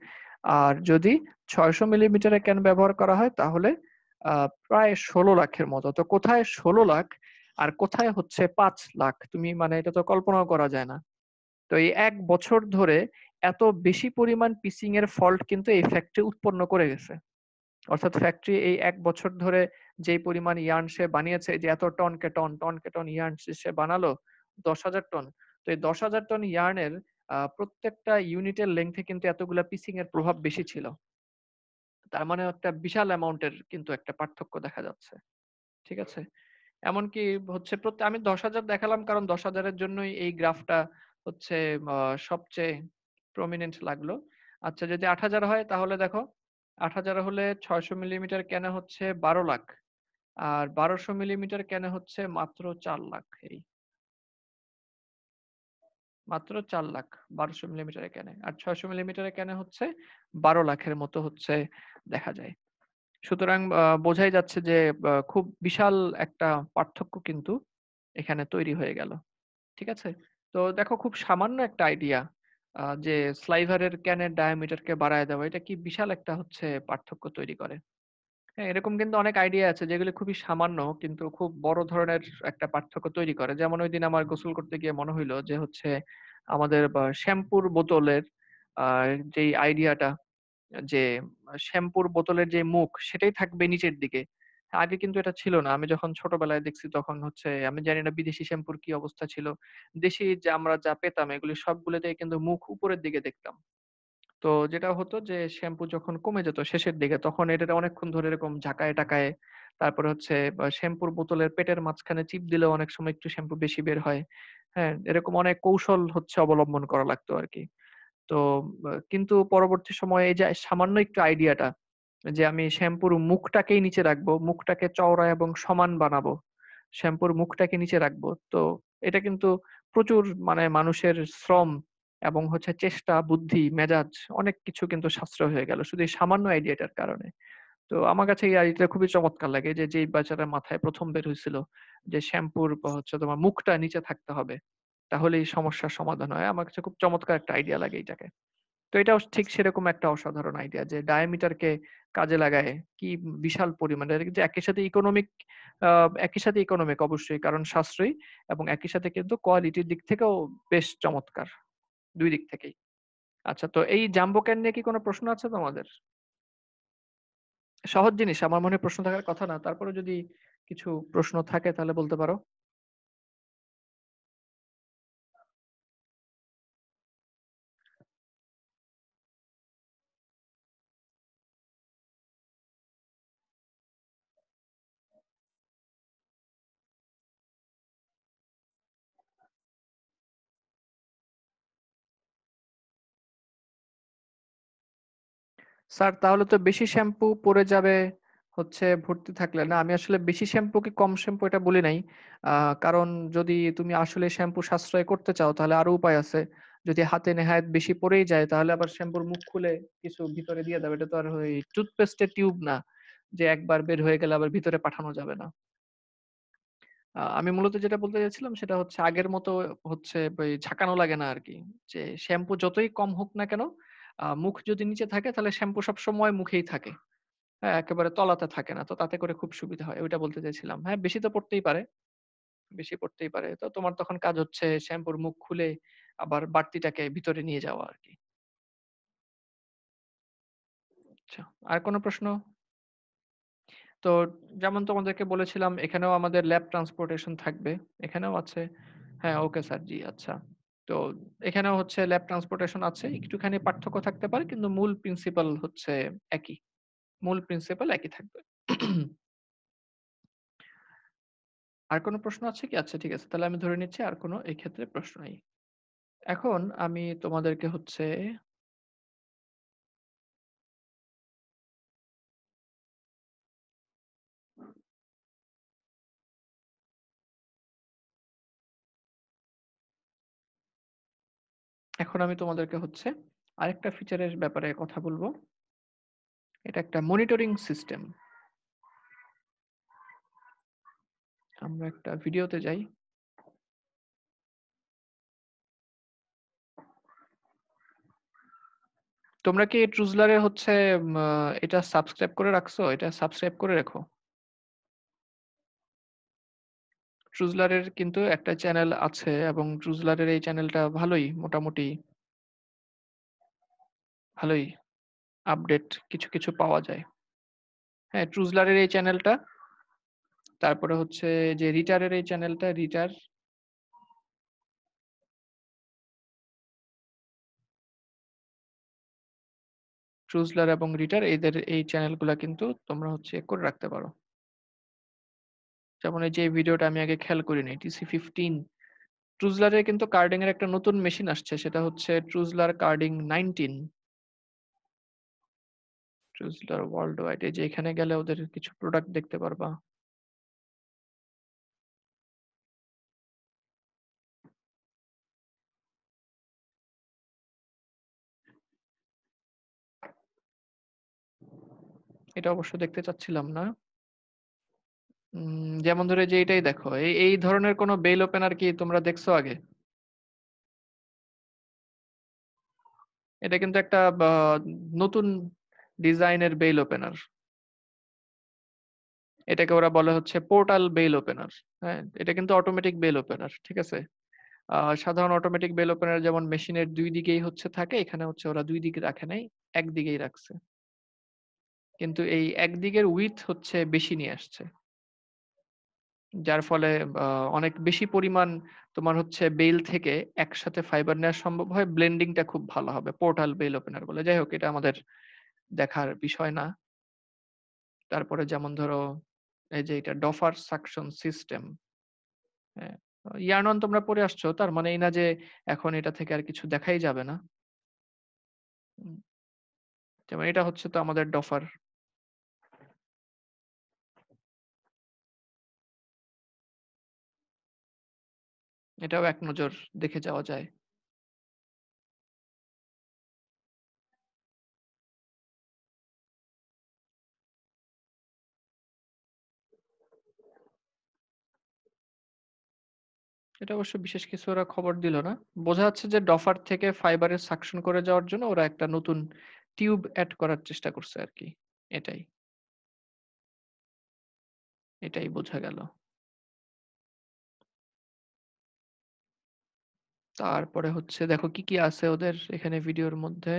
আর যদি ছয়শো মিলিমিটারের ক্যান ব্যবহার করা হয় তাহলে প্রায় ষোলো লাখের মতো তো কোথায় ষোলো লাখ আর কোথায় হচ্ছে পাঁচ লাখ তুমি মানে এটা তো কল্পনাও করা যায় না তো এই এক বছর ধরে এত বেশি পরিমাণ পিসিং এর ফল্ট কিন্তু এই ফ্যাক্টরি উৎপন্ন করে গেছে অর্থাৎ ফ্যাক্টরি এই এক বছর ধরে যে পরিমাণ ইয়ার্ন সে বানিয়েছে যে এত টন কে টন টন কে টন ইয়ার্ন সে বানালো দশ হাজার টন তো এই দশ হাজার টন ইয়ার্নের প্রত্যেকটা ইউনিটের লেংথে কিন্তু এতগুলা পিসিং এর প্রভাব বেশি ছিল তার মানে একটা বিশাল অ্যামাউন্টের কিন্তু একটা পার্থক্য দেখা যাচ্ছে ঠিক আছে এমনকি হচ্ছে প্রত্যেক আমি দশ হাজার দেখালাম কারণ দশ হাজারের জন্যই এই গ্রাফটা হচ্ছে সবচেয়ে প্রমিনেন্ট লাগলো আচ্ছা যদি আট হাজার হয় তাহলে দেখো আট হাজার হলে ছয়শো মিলিমিটার কেনা হচ্ছে বারো লাখ আর বারোশো মিলিমিটার কেনা হচ্ছে মাত্র চার লাখ এই মাত্র চার লাখ বারোশো মিলিমিটারে কেনে আর ছয়শো মিলিমিটারে কেনে হচ্ছে বারো লাখের মতো হচ্ছে দেখা যায় সুতরাং বোঝাই যাচ্ছে যে খুব বিশাল একটা পার্থক্য কিন্তু এখানে তৈরি হয়ে গেল ঠিক আছে তো দেখো খুব সামান্য একটা আইডিয়া যে স্লাইভারের ক্যানের ডায়ামিটারকে বাড়ায় দেওয়া এটা কি বিশাল একটা হচ্ছে পার্থক্য তৈরি করে হ্যাঁ এরকম কিন্তু অনেক আইডিয়া আছে যেগুলো খুবই সামান্য কিন্তু খুব বড় ধরনের একটা পার্থক্য তৈরি করে যেমন ওই দিন আমার গোসল করতে গিয়ে মনে হইলো যে হচ্ছে আমাদের শ্যাম্পুর বোতলের যে আইডিয়াটা যে শ্যাম্পুর বোতলের যে মুখ সেটাই থাকবে নিচের দিকে আগে কিন্তু এটা ছিল না আমি যখন ছোটবেলায় দেখছি তখন হচ্ছে আমি জানি না বিদেশি শ্যাম্পুর কি অবস্থা ছিল দেশি যে আমরা যা পেতাম এগুলি সবগুলোতে কিন্তু মুখ উপরের দিকে দেখতাম তো যেটা হতো যে শ্যাম্পু যখন কমে যেত শেষের দিকে তখন এটা অনেকক্ষণ ধরে এরকম ঝাঁকায় টাকায় তারপরে হচ্ছে শ্যাম্পুর বোতলের পেটের মাঝখানে চিপ দিলে অনেক সময় একটু শ্যাম্পু বেশি বের হয় হ্যাঁ এরকম অনেক কৌশল হচ্ছে অবলম্বন করা লাগতো আর কি তো কিন্তু পরবর্তী সময়ে এই যে সামান্য একটু আইডিয়াটা যে আমি শ্যাম্পুর মুখটাকেই নিচে রাখবো মুখটাকে চওড়া এবং সমান বানাবো শ্যাম্পুর মুখটাকে নিচে রাখবো তো এটা কিন্তু প্রচুর মানে মানুষের শ্রম এবং হচ্ছে চেষ্টা বুদ্ধি মেজাজ অনেক কিছু কিন্তু সাশ্রয় হয়ে গেল শুধু এই সামান্য আইডিয়াটার কারণে তো আমার কাছে এই আইডিয়াটা খুবই চমৎকার লাগে যে যেই বাচ্চাটা মাথায় প্রথম বের হয়েছিল যে শ্যাম্পুর হচ্ছে তোমার মুখটা নিচে থাকতে হবে তাহলে এই সমস্যার সমাধান হয় আমার কাছে খুব চমৎকার একটা আইডিয়া লাগে এটাকে তো এটাও ঠিক সেরকম একটা অসাধারণ আইডিয়া যে ডায়ামিটারকে কাজে লাগায় কি বিশাল পরিমাণে যে একই সাথে ইকোনমিক একই সাথে ইকোনমিক অবশ্যই কারণ সাশ্রয়ী এবং একই সাথে কিন্তু কোয়ালিটির দিক থেকেও বেশ চমৎকার দুই দিক থেকেই আচ্ছা তো এই জাম্বো ক্যান নিয়ে কি কোনো প্রশ্ন আছে তোমাদের সহজ জিনিস আমার মনে প্রশ্ন থাকার কথা না তারপরে যদি কিছু প্রশ্ন থাকে তাহলে বলতে পারো স্যার তাহলে তো বেশি শ্যাম্পু পরে যাবে হচ্ছে ভর্তি থাকলে না আমি আসলে বেশি শ্যাম্পু কি কম শ্যাম্পু এটা বলি নাই কারণ যদি তুমি আসলে শ্যাম্পু সাশ্রয় করতে চাও তাহলে আরো উপায় আছে যদি হাতে নেহায়ত বেশি পরেই যায় তাহলে আবার শ্যাম্পুর মুখ খুলে কিছু ভিতরে দিয়ে দেবে এটা তো আর ওই টুথপেস্টের টিউব না যে একবার বের হয়ে গেলে আবার ভিতরে পাঠানো যাবে না আমি মূলত যেটা বলতে চাইছিলাম সেটা হচ্ছে আগের মতো হচ্ছে ওই ঝাঁকানো লাগে না আর কি যে শ্যাম্পু যতই কম হোক না কেন মুখ যদি নিচে থাকে তাহলে শ্যাম্পু সব সময় মুখেই থাকে হ্যাঁ একেবারে তলাতে থাকে না তো তাতে করে খুব সুবিধা হয় ওইটা বলতে চাইছিলাম হ্যাঁ বেশি তো পড়তেই পারে বেশি পড়তেই পারে তো তোমার তখন কাজ হচ্ছে শ্যাম্পুর মুখ খুলে আবার বাড়তিটাকে ভিতরে নিয়ে যাওয়া আর কি আচ্ছা আর কোনো প্রশ্ন তো যেমন তোমাদেরকে বলেছিলাম এখানেও আমাদের ল্যাব ট্রান্সপোর্টেশন থাকবে এখানেও আছে হ্যাঁ ওকে স্যার জি আচ্ছা তো এখানে হচ্ছে ল্যাব ট্রান্সপোর্টেশন আছে একটুখানি পার্থক্য থাকতে পারে কিন্তু মূল প্রিন্সিপাল হচ্ছে একই মূল প্রিন্সিপাল একই থাকবে আর কোনো প্রশ্ন আছে কি আচ্ছা ঠিক আছে তাহলে আমি ধরে নিচ্ছি আর কোনো এই ক্ষেত্রে প্রশ্ন নেই এখন আমি তোমাদেরকে হচ্ছে এখন আমি তোমাদেরকে হচ্ছে আরেকটা ফিচারের ব্যাপারে কথা বলবো এটা একটা মনিটরিং সিস্টেম আমরা একটা ভিডিওতে যাই তোমরা কি এই ট্রুজলারে হচ্ছে এটা সাবস্ক্রাইব করে রাখছো এটা সাবস্ক্রাইব করে রেখো ট্রুজলারের কিন্তু একটা চ্যানেল আছে এবং ট্রুজলারের এই চ্যানেলটা ভালোই মোটামুটি ভালোই আপডেট কিছু কিছু পাওয়া যায় হ্যাঁ ট্রুজলারের এই চ্যানেলটা তারপরে হচ্ছে যে রিটারের এই চ্যানেলটা রিটার ট্রুজলার এবং রিটার এদের এই চ্যানেলগুলা কিন্তু তোমরা হচ্ছে করে রাখতে পারো যেমন এই যে ভিডিওটা আমি আগে খেয়াল করিনি টিসি ফিফটিন ট্রুজলারে কিন্তু কার্ডিং এর একটা নতুন মেশিন আসছে সেটা হচ্ছে Truetzschler carding nineteen Truetzschler worldwide যে এখানে গেলে ওদের কিছু প্রোডাক্ট দেখতে পারবা এটা অবশ্য দেখতে চাচ্ছিলাম না উম যেমন ধরে যে এটাই দেখো, এই এই ধরনের কোনো বেইল ওপেনার কি তোমরা দেখছো আগে? এটা কিন্তু একটা বা নতুন ডিজাইনের বেইল ওপেনার। এটাকে ওরা বলে হচ্ছে পোর্টাল বেল ওপেনার হ্যাঁ এটা কিন্তু অটোমেটিক বেল ওপেনার ঠিক আছে সাধারণ অটোমেটিক বেল ওপেনার যেমন মেশিনের দুই দিকেই হচ্ছে থাকে এখানে হচ্ছে ওরা দুই দিকে রাখে নাই একদিকেই রাখছে কিন্তু এই একদিকের উইথ হচ্ছে বেশি নিয়ে আসছে যার ফলে অনেক বেশি পরিমাণ তোমার হচ্ছে বেল থেকে একসাথে ফাইবার নেওয়া সম্ভব হয় ব্লেন্ডিংটা খুব ভালো হবে পোর্টাল বেল ওপেনার বলে যাই হোক এটা আমাদের দেখার বিষয় না তারপরে যেমন ধরো এই যে এটা ডফার সাকশন সিস্টেম ইয়ার্নন তোমরা পড়ে আসছো তার মানে এই না যে এখন এটা থেকে আর কিছু দেখাই যাবে না যেমন এটা হচ্ছে তো আমাদের ডফার এটাও এক নজর দেখে যাওয়া যায় এটা অবশ্য বিশেষ কিছু ওরা খবর দিল না বোঝা যাচ্ছে যে ডফার থেকে ফাইবারের সাকশন করে যাওয়ার জন্য ওরা একটা নতুন টিউব অ্যাড করার চেষ্টা করছে আর কি এটাই এটাই বোঝা গেল তারপরে হচ্ছে দেখো কি কি আছে ওদের এখানে ভিডিওর মধ্যে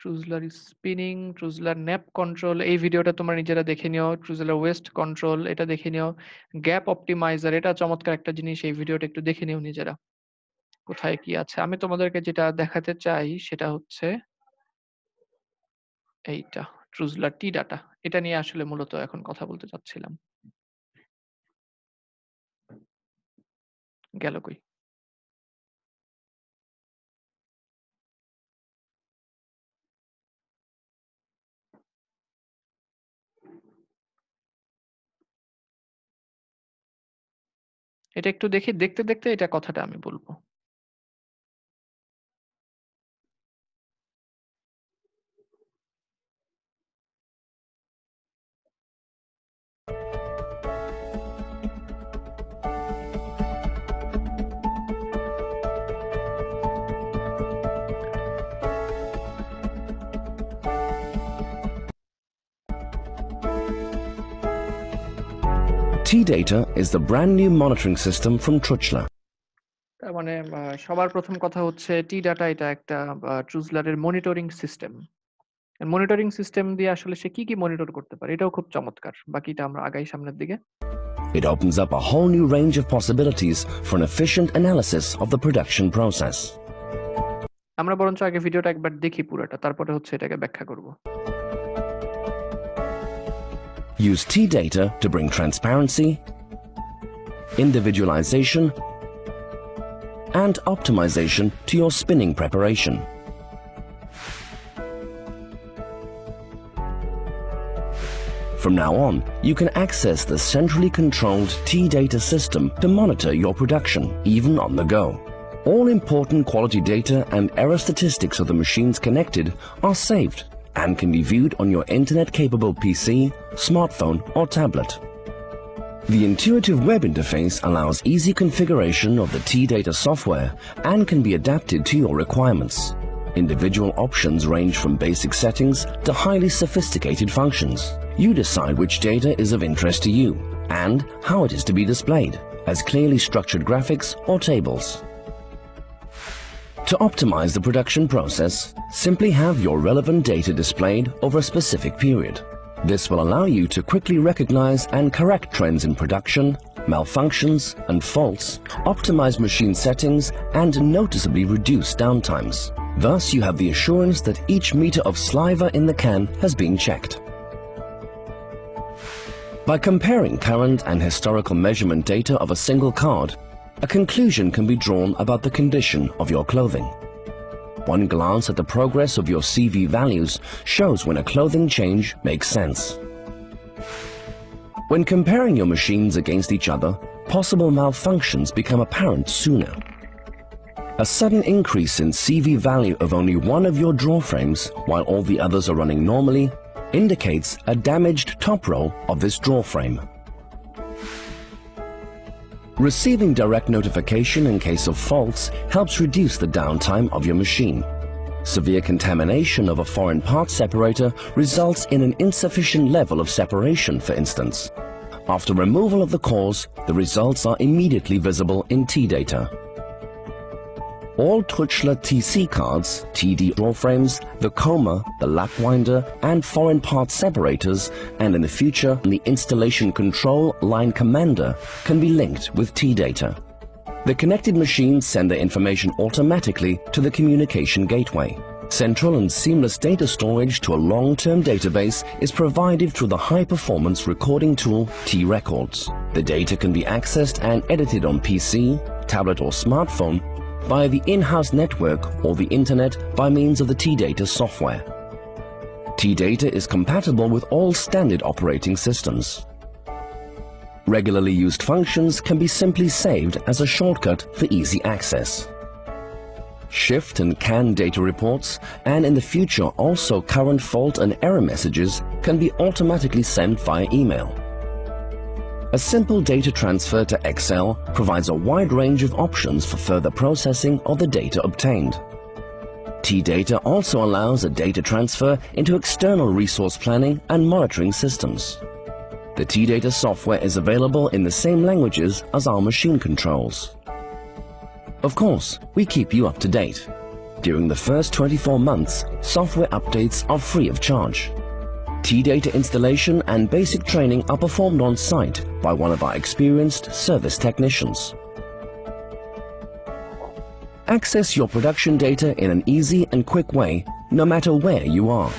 Truetzschler spinning Truetzschler nep control এই ভিডিওটা তোমরা নিজেরা দেখে নিও ট্রুজলার ওয়েস্ট কন্ট্রোল এটা দেখে নিও গ্যাপ অপটিমাইজার এটা চমৎকার একটা জিনিস এই ভিডিওটা একটু দেখে নিও নিজেরা কোথায় কি আছে আমি তোমাদেরকে যেটা দেখাতে চাই সেটা হচ্ছে এইটা ট্রুজলার টি ডাটা এটা নিয়ে আসলে মূলত এখন কথা বলতে চাচ্ছিলাম গেল কই এটা একটু দেখি দেখতে দেখতে এটা কথাটা আমি বলবো data is the brand new monitoring system from Truchla. তার মানে সবার প্রথম কথা হচ্ছে টি ডাটা এটা একটা ট্রুজলারের মনিটরিং সিস্টেম মনিটরিং সিস্টেম দিয়ে আসলে সে কি কি মনিটর করতে পারে এটাও খুব চমৎকার বাকিটা আমরা আগাই সামনের দিকে It opens up a whole new range of possibilities for an efficient analysis of the production process. আমরা বরঞ্চ আগে ভিডিওটা একবার দেখি পুরোটা তারপরে হচ্ছে এটাকে ব্যাখ্যা করব Use T-Data to bring transparency, individualization, and optimization to your spinning preparation. From now on, you can access the centrally controlled T-Data system to monitor your production, even on the go. All important quality data and error statistics of the machines connected are saved and can be viewed on your internet-capable PC, smartphone or tablet. The intuitive web interface allows easy configuration of the T-Data software and can be adapted to your requirements. Individual options range from basic settings to highly sophisticated functions. You decide which data is of interest to you and how it is to be displayed, as clearly structured graphics or tables. To optimize the production process, simply have your relevant data displayed over a specific period. This will allow you to quickly recognize and correct trends in production, malfunctions and faults, optimize machine settings and noticeably reduce downtimes. Thus, you have the assurance that each meter of sliver in the can has been checked. By comparing current and historical measurement data of a single card, a conclusion can be drawn about the condition of your clothing. One glance at the progress of your CV values shows when a clothing change makes sense. When comparing your machines against each other, possible malfunctions become apparent sooner. A sudden increase in CV value of only one of your draw frames while all the others are running normally indicates a damaged top row of this draw frame. Receiving direct notification in case of faults helps reduce the downtime of your machine. Severe contamination of a foreign part separator results in an insufficient level of separation, for instance. After removal of the cause, the results are immediately visible in T-data. All Tutschler TC cards, TD draw frames, the coma, the lapwinder and foreign part separators and in the future the installation control line commander can be linked with T-data. The connected machines send their information automatically to the communication gateway. Central and seamless data storage to a long-term database is provided through the high-performance recording tool T-Records. The data can be accessed and edited on PC, tablet or smartphone via the in-house network or the internet by means of the T-Data software. T-Data is compatible with all standard operating systems. Regularly used functions can be simply saved as a shortcut for easy access. Shift and CAN data reports and in the future also current fault and error messages can be automatically sent via email. A simple data transfer to Excel provides a wide range of options for further processing of the data obtained. T-Data also allows a data transfer into external resource planning and monitoring systems. The T-Data software is available in the same languages as our machine controls. Of course, we keep you up to date. During the first 24 months, software updates are free of charge. T-data installation and basic training are performed on site by one of our experienced service technicians. Access your production data in an easy and quick way, no matter where you are.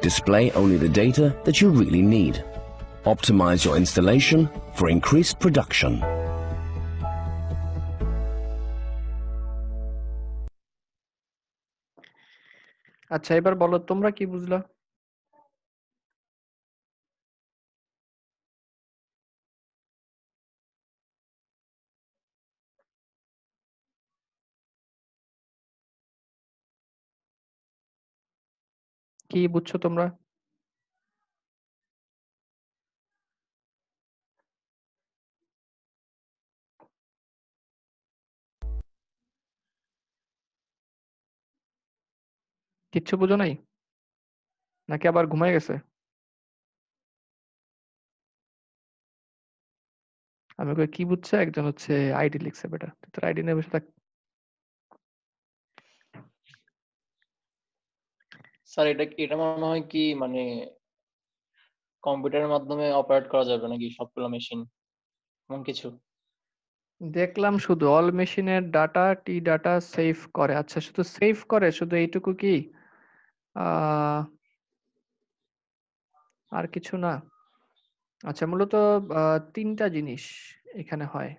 Display only the data that you really need. Optimize your installation for increased production. আচ্ছা এবার বলো তোমরা কি বুঝলা কি বুঝছো তোমরা কিচ্ছু বুঝো নাই নাকি আবার ঘুমাই গেছে আমি কি বুঝছে একজন হচ্ছে আইডি লিখছে বেটা তোর আইডি নিয়ে বসে থাক স্যার এটা এটা মনে হয় কি মানে কম্পিউটারের মাধ্যমে অপারেট করা যাবে নাকি সবগুলো মেশিন এমন কিছু দেখলাম শুধু অল মেশিনের ডাটা টি ডাটা সেভ করে আচ্ছা শুধু সেভ করে শুধু এইটুকু কি আর কিছু না আচ্ছা মূলত তিনটা জিনিস এখানে হয়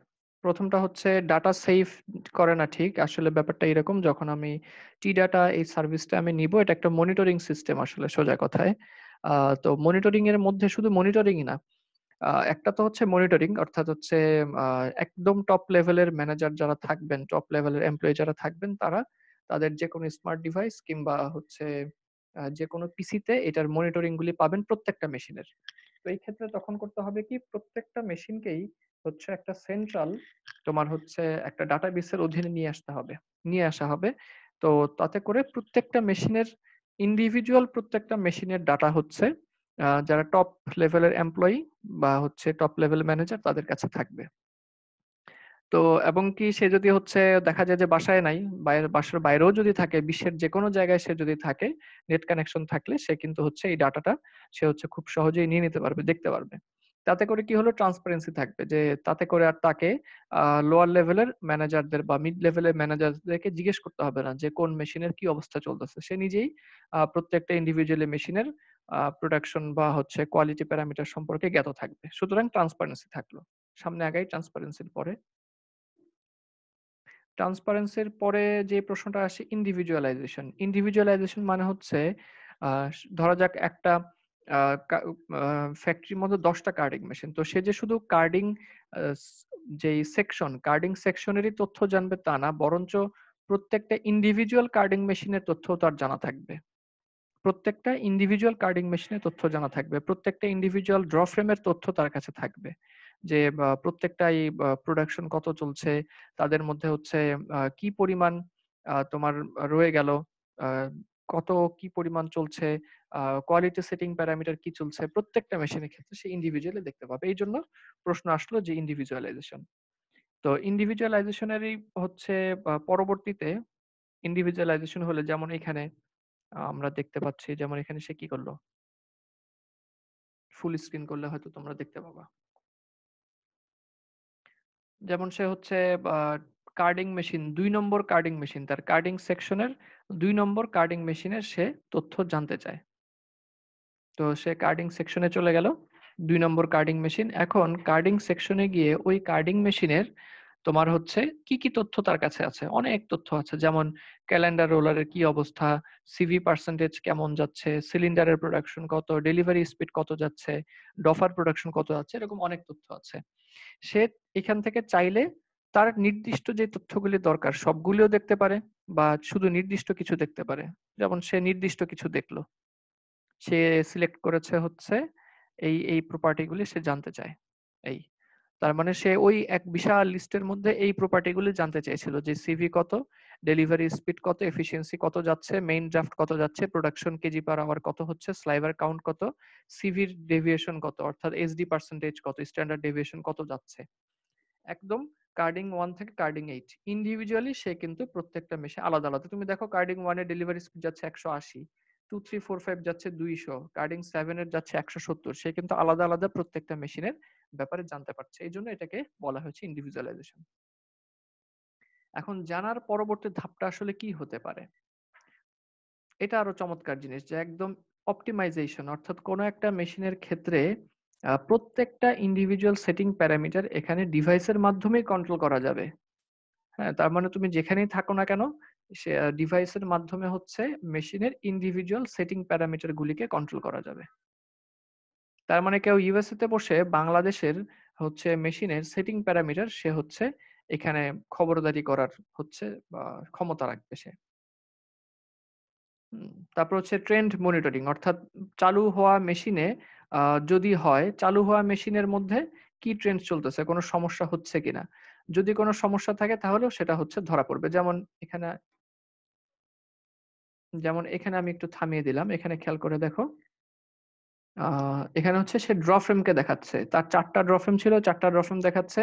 প্রথমটা হচ্ছে ডাটা সেভ করে না ঠিক আসলে ব্যাপারটা এরকম যখন আমি টি ডাটা এই সার্ভিসটা আমি নিব এটা একটা মনিটরিং সিস্টেম আসলে সোজা কথায় তো মনিটরিং এর মধ্যে শুধু মনিটরিং না একটা তো হচ্ছে মনিটরিং অর্থাৎ হচ্ছে একদম টপ লেভেলের ম্যানেজার যারা থাকবেন টপ লেভেলের এমপ্লয়ি যারা থাকবেন তারা তাদের যে কোনো স্মার্ট ডিভাইস কিংবা হচ্ছে যে কোনো পিসিতে এটার মনিটরিং গুলি পাবেন প্রত্যেকটা মেশিনের তো এই ক্ষেত্রে তখন করতে হবে কি প্রত্যেকটা মেশিনকেই হচ্ছে একটা সেন্ট্রাল তোমার হচ্ছে একটা ডাটাবেসের অধীনে নিয়ে আসতে হবে নিয়ে আসা হবে তো তাতে করে প্রত্যেকটা মেশিনের ইন্ডিভিজুয়াল প্রত্যেকটা মেশিনের ডাটা হচ্ছে যারা টপ লেভেলের এমপ্লয়ি বা হচ্ছে টপ লেভেল ম্যানেজার তাদের কাছে থাকবে তো এবং কি সে যদি হচ্ছে দেখা যায় যে বাসায় নাই বাসার বাইরেও যদি থাকে বিশ্বের যে কোনো জায়গায় সে যদি থাকে নেট কানেকশন থাকলে সে কিন্তু হচ্ছে এই ডাটাটা সে হচ্ছে খুব সহজেই নিয়ে নিতে পারবে দেখতে পারবে তাতে করে কি হলো ট্রান্সপারেন্সি থাকবে যে তাতে করে আর তাকে লোয়ার লেভেলের ম্যানেজারদের বা মিড লেভেলের ম্যানেজারদেরকে জিজ্ঞেস করতে হবে না যে কোন মেশিনের কি অবস্থা চলতেছে সে নিজেই প্রত্যেকটা ইন্ডিভিজুয়ালি মেশিনের প্রোডাকশন বা হচ্ছে কোয়ালিটি প্যারামিটার সম্পর্কে জ্ঞাত থাকবে সুতরাং ট্রান্সপারেন্সি থাকলো সামনে আগেই ট্রান্সপারেন্সির পরে ট্রান্সপারেন্সির পরে যে প্রশ্নটা আসে ইন্ডিভিজুয়ালাইজেশন ইন্ডিভিজুয়ালাইজেশন মানে হচ্ছে ধরা যাক একটা ফ্যাক্টরির মধ্যে দশটা কার্ডিং মেশিন তো সে যে শুধু কার্ডিং যে সেকশন কার্ডিং সেকশনেরই তথ্য জানবে তা না বরঞ্চ প্রত্যেকটা ইন্ডিভিজুয়াল কার্ডিং মেশিনের তথ্য তার জানা থাকবে প্রত্যেকটা ইন্ডিভিজুয়াল কার্ডিং মেশিনের তথ্য জানা থাকবে প্রত্যেকটা ইন্ডিভিজুয়াল ড্র ফ্রেমের তথ্য তার কাছে থাকবে যে প্রত্যেকটাই প্রোডাকশন কত চলছে তাদের মধ্যে হচ্ছে কি পরিমাণ তোমার রয়ে গেল কত কি পরিমাণ চলছে কোয়ালিটি সেটিং প্যারামিটার কি চলছে প্রত্যেকটা মেশিনের ক্ষেত্রে সে ইন্ডিভিজুয়ালি দেখতে পাবে এই জন্য প্রশ্ন আসলো যে ইন্ডিভিজুয়ালাইজেশন তো ইন্ডিভিজুয়ালাইজেশনেরই হচ্ছে পরবর্তীতে ইন্ডিভিজুয়ালাইজেশন হলে যেমন এখানে আমরা দেখতে পাচ্ছি যেমন এখানে সে কি করলো ফুল স্ক্রিন করলে হয়তো তোমরা দেখতে পাবা যেমন সে হচ্ছে কার্ডিং মেশিন দুই নম্বর কার্ডিং মেশিন তার কার্ডিং সেকশনের দুই নম্বর কার্ডিং মেশিনের সে তথ্য জানতে চায় তো সে কার্ডিং সেকশনে চলে গেল দুই নম্বর কার্ডিং মেশিন এখন কার্ডিং সেকশনে গিয়ে ওই কার্ডিং মেশিনের তোমার হচ্ছে কি কি তথ্য তার কাছে আছে অনেক তথ্য আছে যেমন ক্যালেন্ডার রোলারের কি অবস্থা সিভি পার্সেন্টেজ কেমন যাচ্ছে সিলিন্ডারের প্রোডাকশন কত ডেলিভারি স্পিড কত যাচ্ছে ডফার প্রোডাকশন কত যাচ্ছে এরকম অনেক তথ্য আছে সে এখান থেকে চাইলে তার নির্দিষ্ট যে তথ্যগুলি দরকার সবগুলিও দেখতে পারে বা শুধু নির্দিষ্ট কিছু দেখতে পারে যেমন সে নির্দিষ্ট কিছু দেখলো সে সিলেক্ট করেছে হচ্ছে এই এই প্রপার্টিগুলি সে জানতে চায় এই তার মানে সে ওই এক বিশাল লিস্টের মধ্যে এই প্রপার্টিগুলি জানতে চেয়েছিল যে সিভি কত ডেলিভারি স্পিড কত এফিসিয়েন্সি কত যাচ্ছে মেইন ড্রাফট কত যাচ্ছে প্রোডাকশন কেজি পার আওয়ার কত হচ্ছে স্লাইভার কাউন্ট কত সিভির ডেভিয়েশন কত অর্থাৎ এসডি পার্সেন্টেজ কত স্ট্যান্ডার্ড ডেভিয়েশন কত যাচ্ছে একদম কার্ডিং ওয়ান থেকে কার্ডিং এইট ইন্ডিভিজুয়ালি সে কিন্তু প্রত্যেকটা মেশে আলাদা আলাদা তুমি দেখো কার্ডিং ওয়ানে ডেলিভারি স্পিড যাচ্ছে একশো আশি টু থ্রি ফোর ফাইভ যাচ্ছে দুইশো কার্ডিং সেভেনের যাচ্ছে একশো সত্তর সে কিন্তু আলাদা আলাদা প্রত্যেকটা মেশিনের ব্যাপারে জানতে পারছে এই জন্য এটাকে বলা হয়েছে ইন্ডিভিজুয়ালাইজেশন এখন জানার পরবর্তী ধাপটা আসলে কি হতে পারে এটা আরো চমৎকার জিনিস যে একদম অপটিমাইজেশন অর্থাৎ কোনো একটা মেশিনের ক্ষেত্রে প্রত্যেকটা ইন্ডিভিজুয়াল সেটিং প্যারামিটার এখানে ডিভাইসের মাধ্যমে কন্ট্রোল করা যাবে হ্যাঁ তার মানে তুমি যেখানেই থাকো না কেন সে ডিভাইসের মাধ্যমে হচ্ছে মেশিনের ইন্ডিভিজুয়াল সেটিং প্যারামিটার গুলিকে কন্ট্রোল করা যাবে তার মানে কেউ ইউএসএ তে বসে বাংলাদেশের হচ্ছে মেশিনের সেটিং প্যারামিটার সে হচ্ছে এখানে খবরদারি করার হচ্ছে বা ক্ষমতা রাখবে সে তারপর হচ্ছে ট্রেন্ড মনিটরিং অর্থাৎ চালু হওয়া মেশিনে যদি হয় চালু হওয়া মেশিনের মধ্যে কি ট্রেন্ড চলতেছে কোনো সমস্যা হচ্ছে কিনা যদি কোনো সমস্যা থাকে তাহলেও সেটা হচ্ছে ধরা পড়বে যেমন এখানে যেমন এখানে আমি একটু থামিয়ে দিলাম এখানে খেয়াল করে দেখো এখানে হচ্ছে সে ড্র ফ্রেমকে দেখাচ্ছে তার চারটা ড্র ফ্রেম ছিল চারটা ড্র ফ্রেম দেখাচ্ছে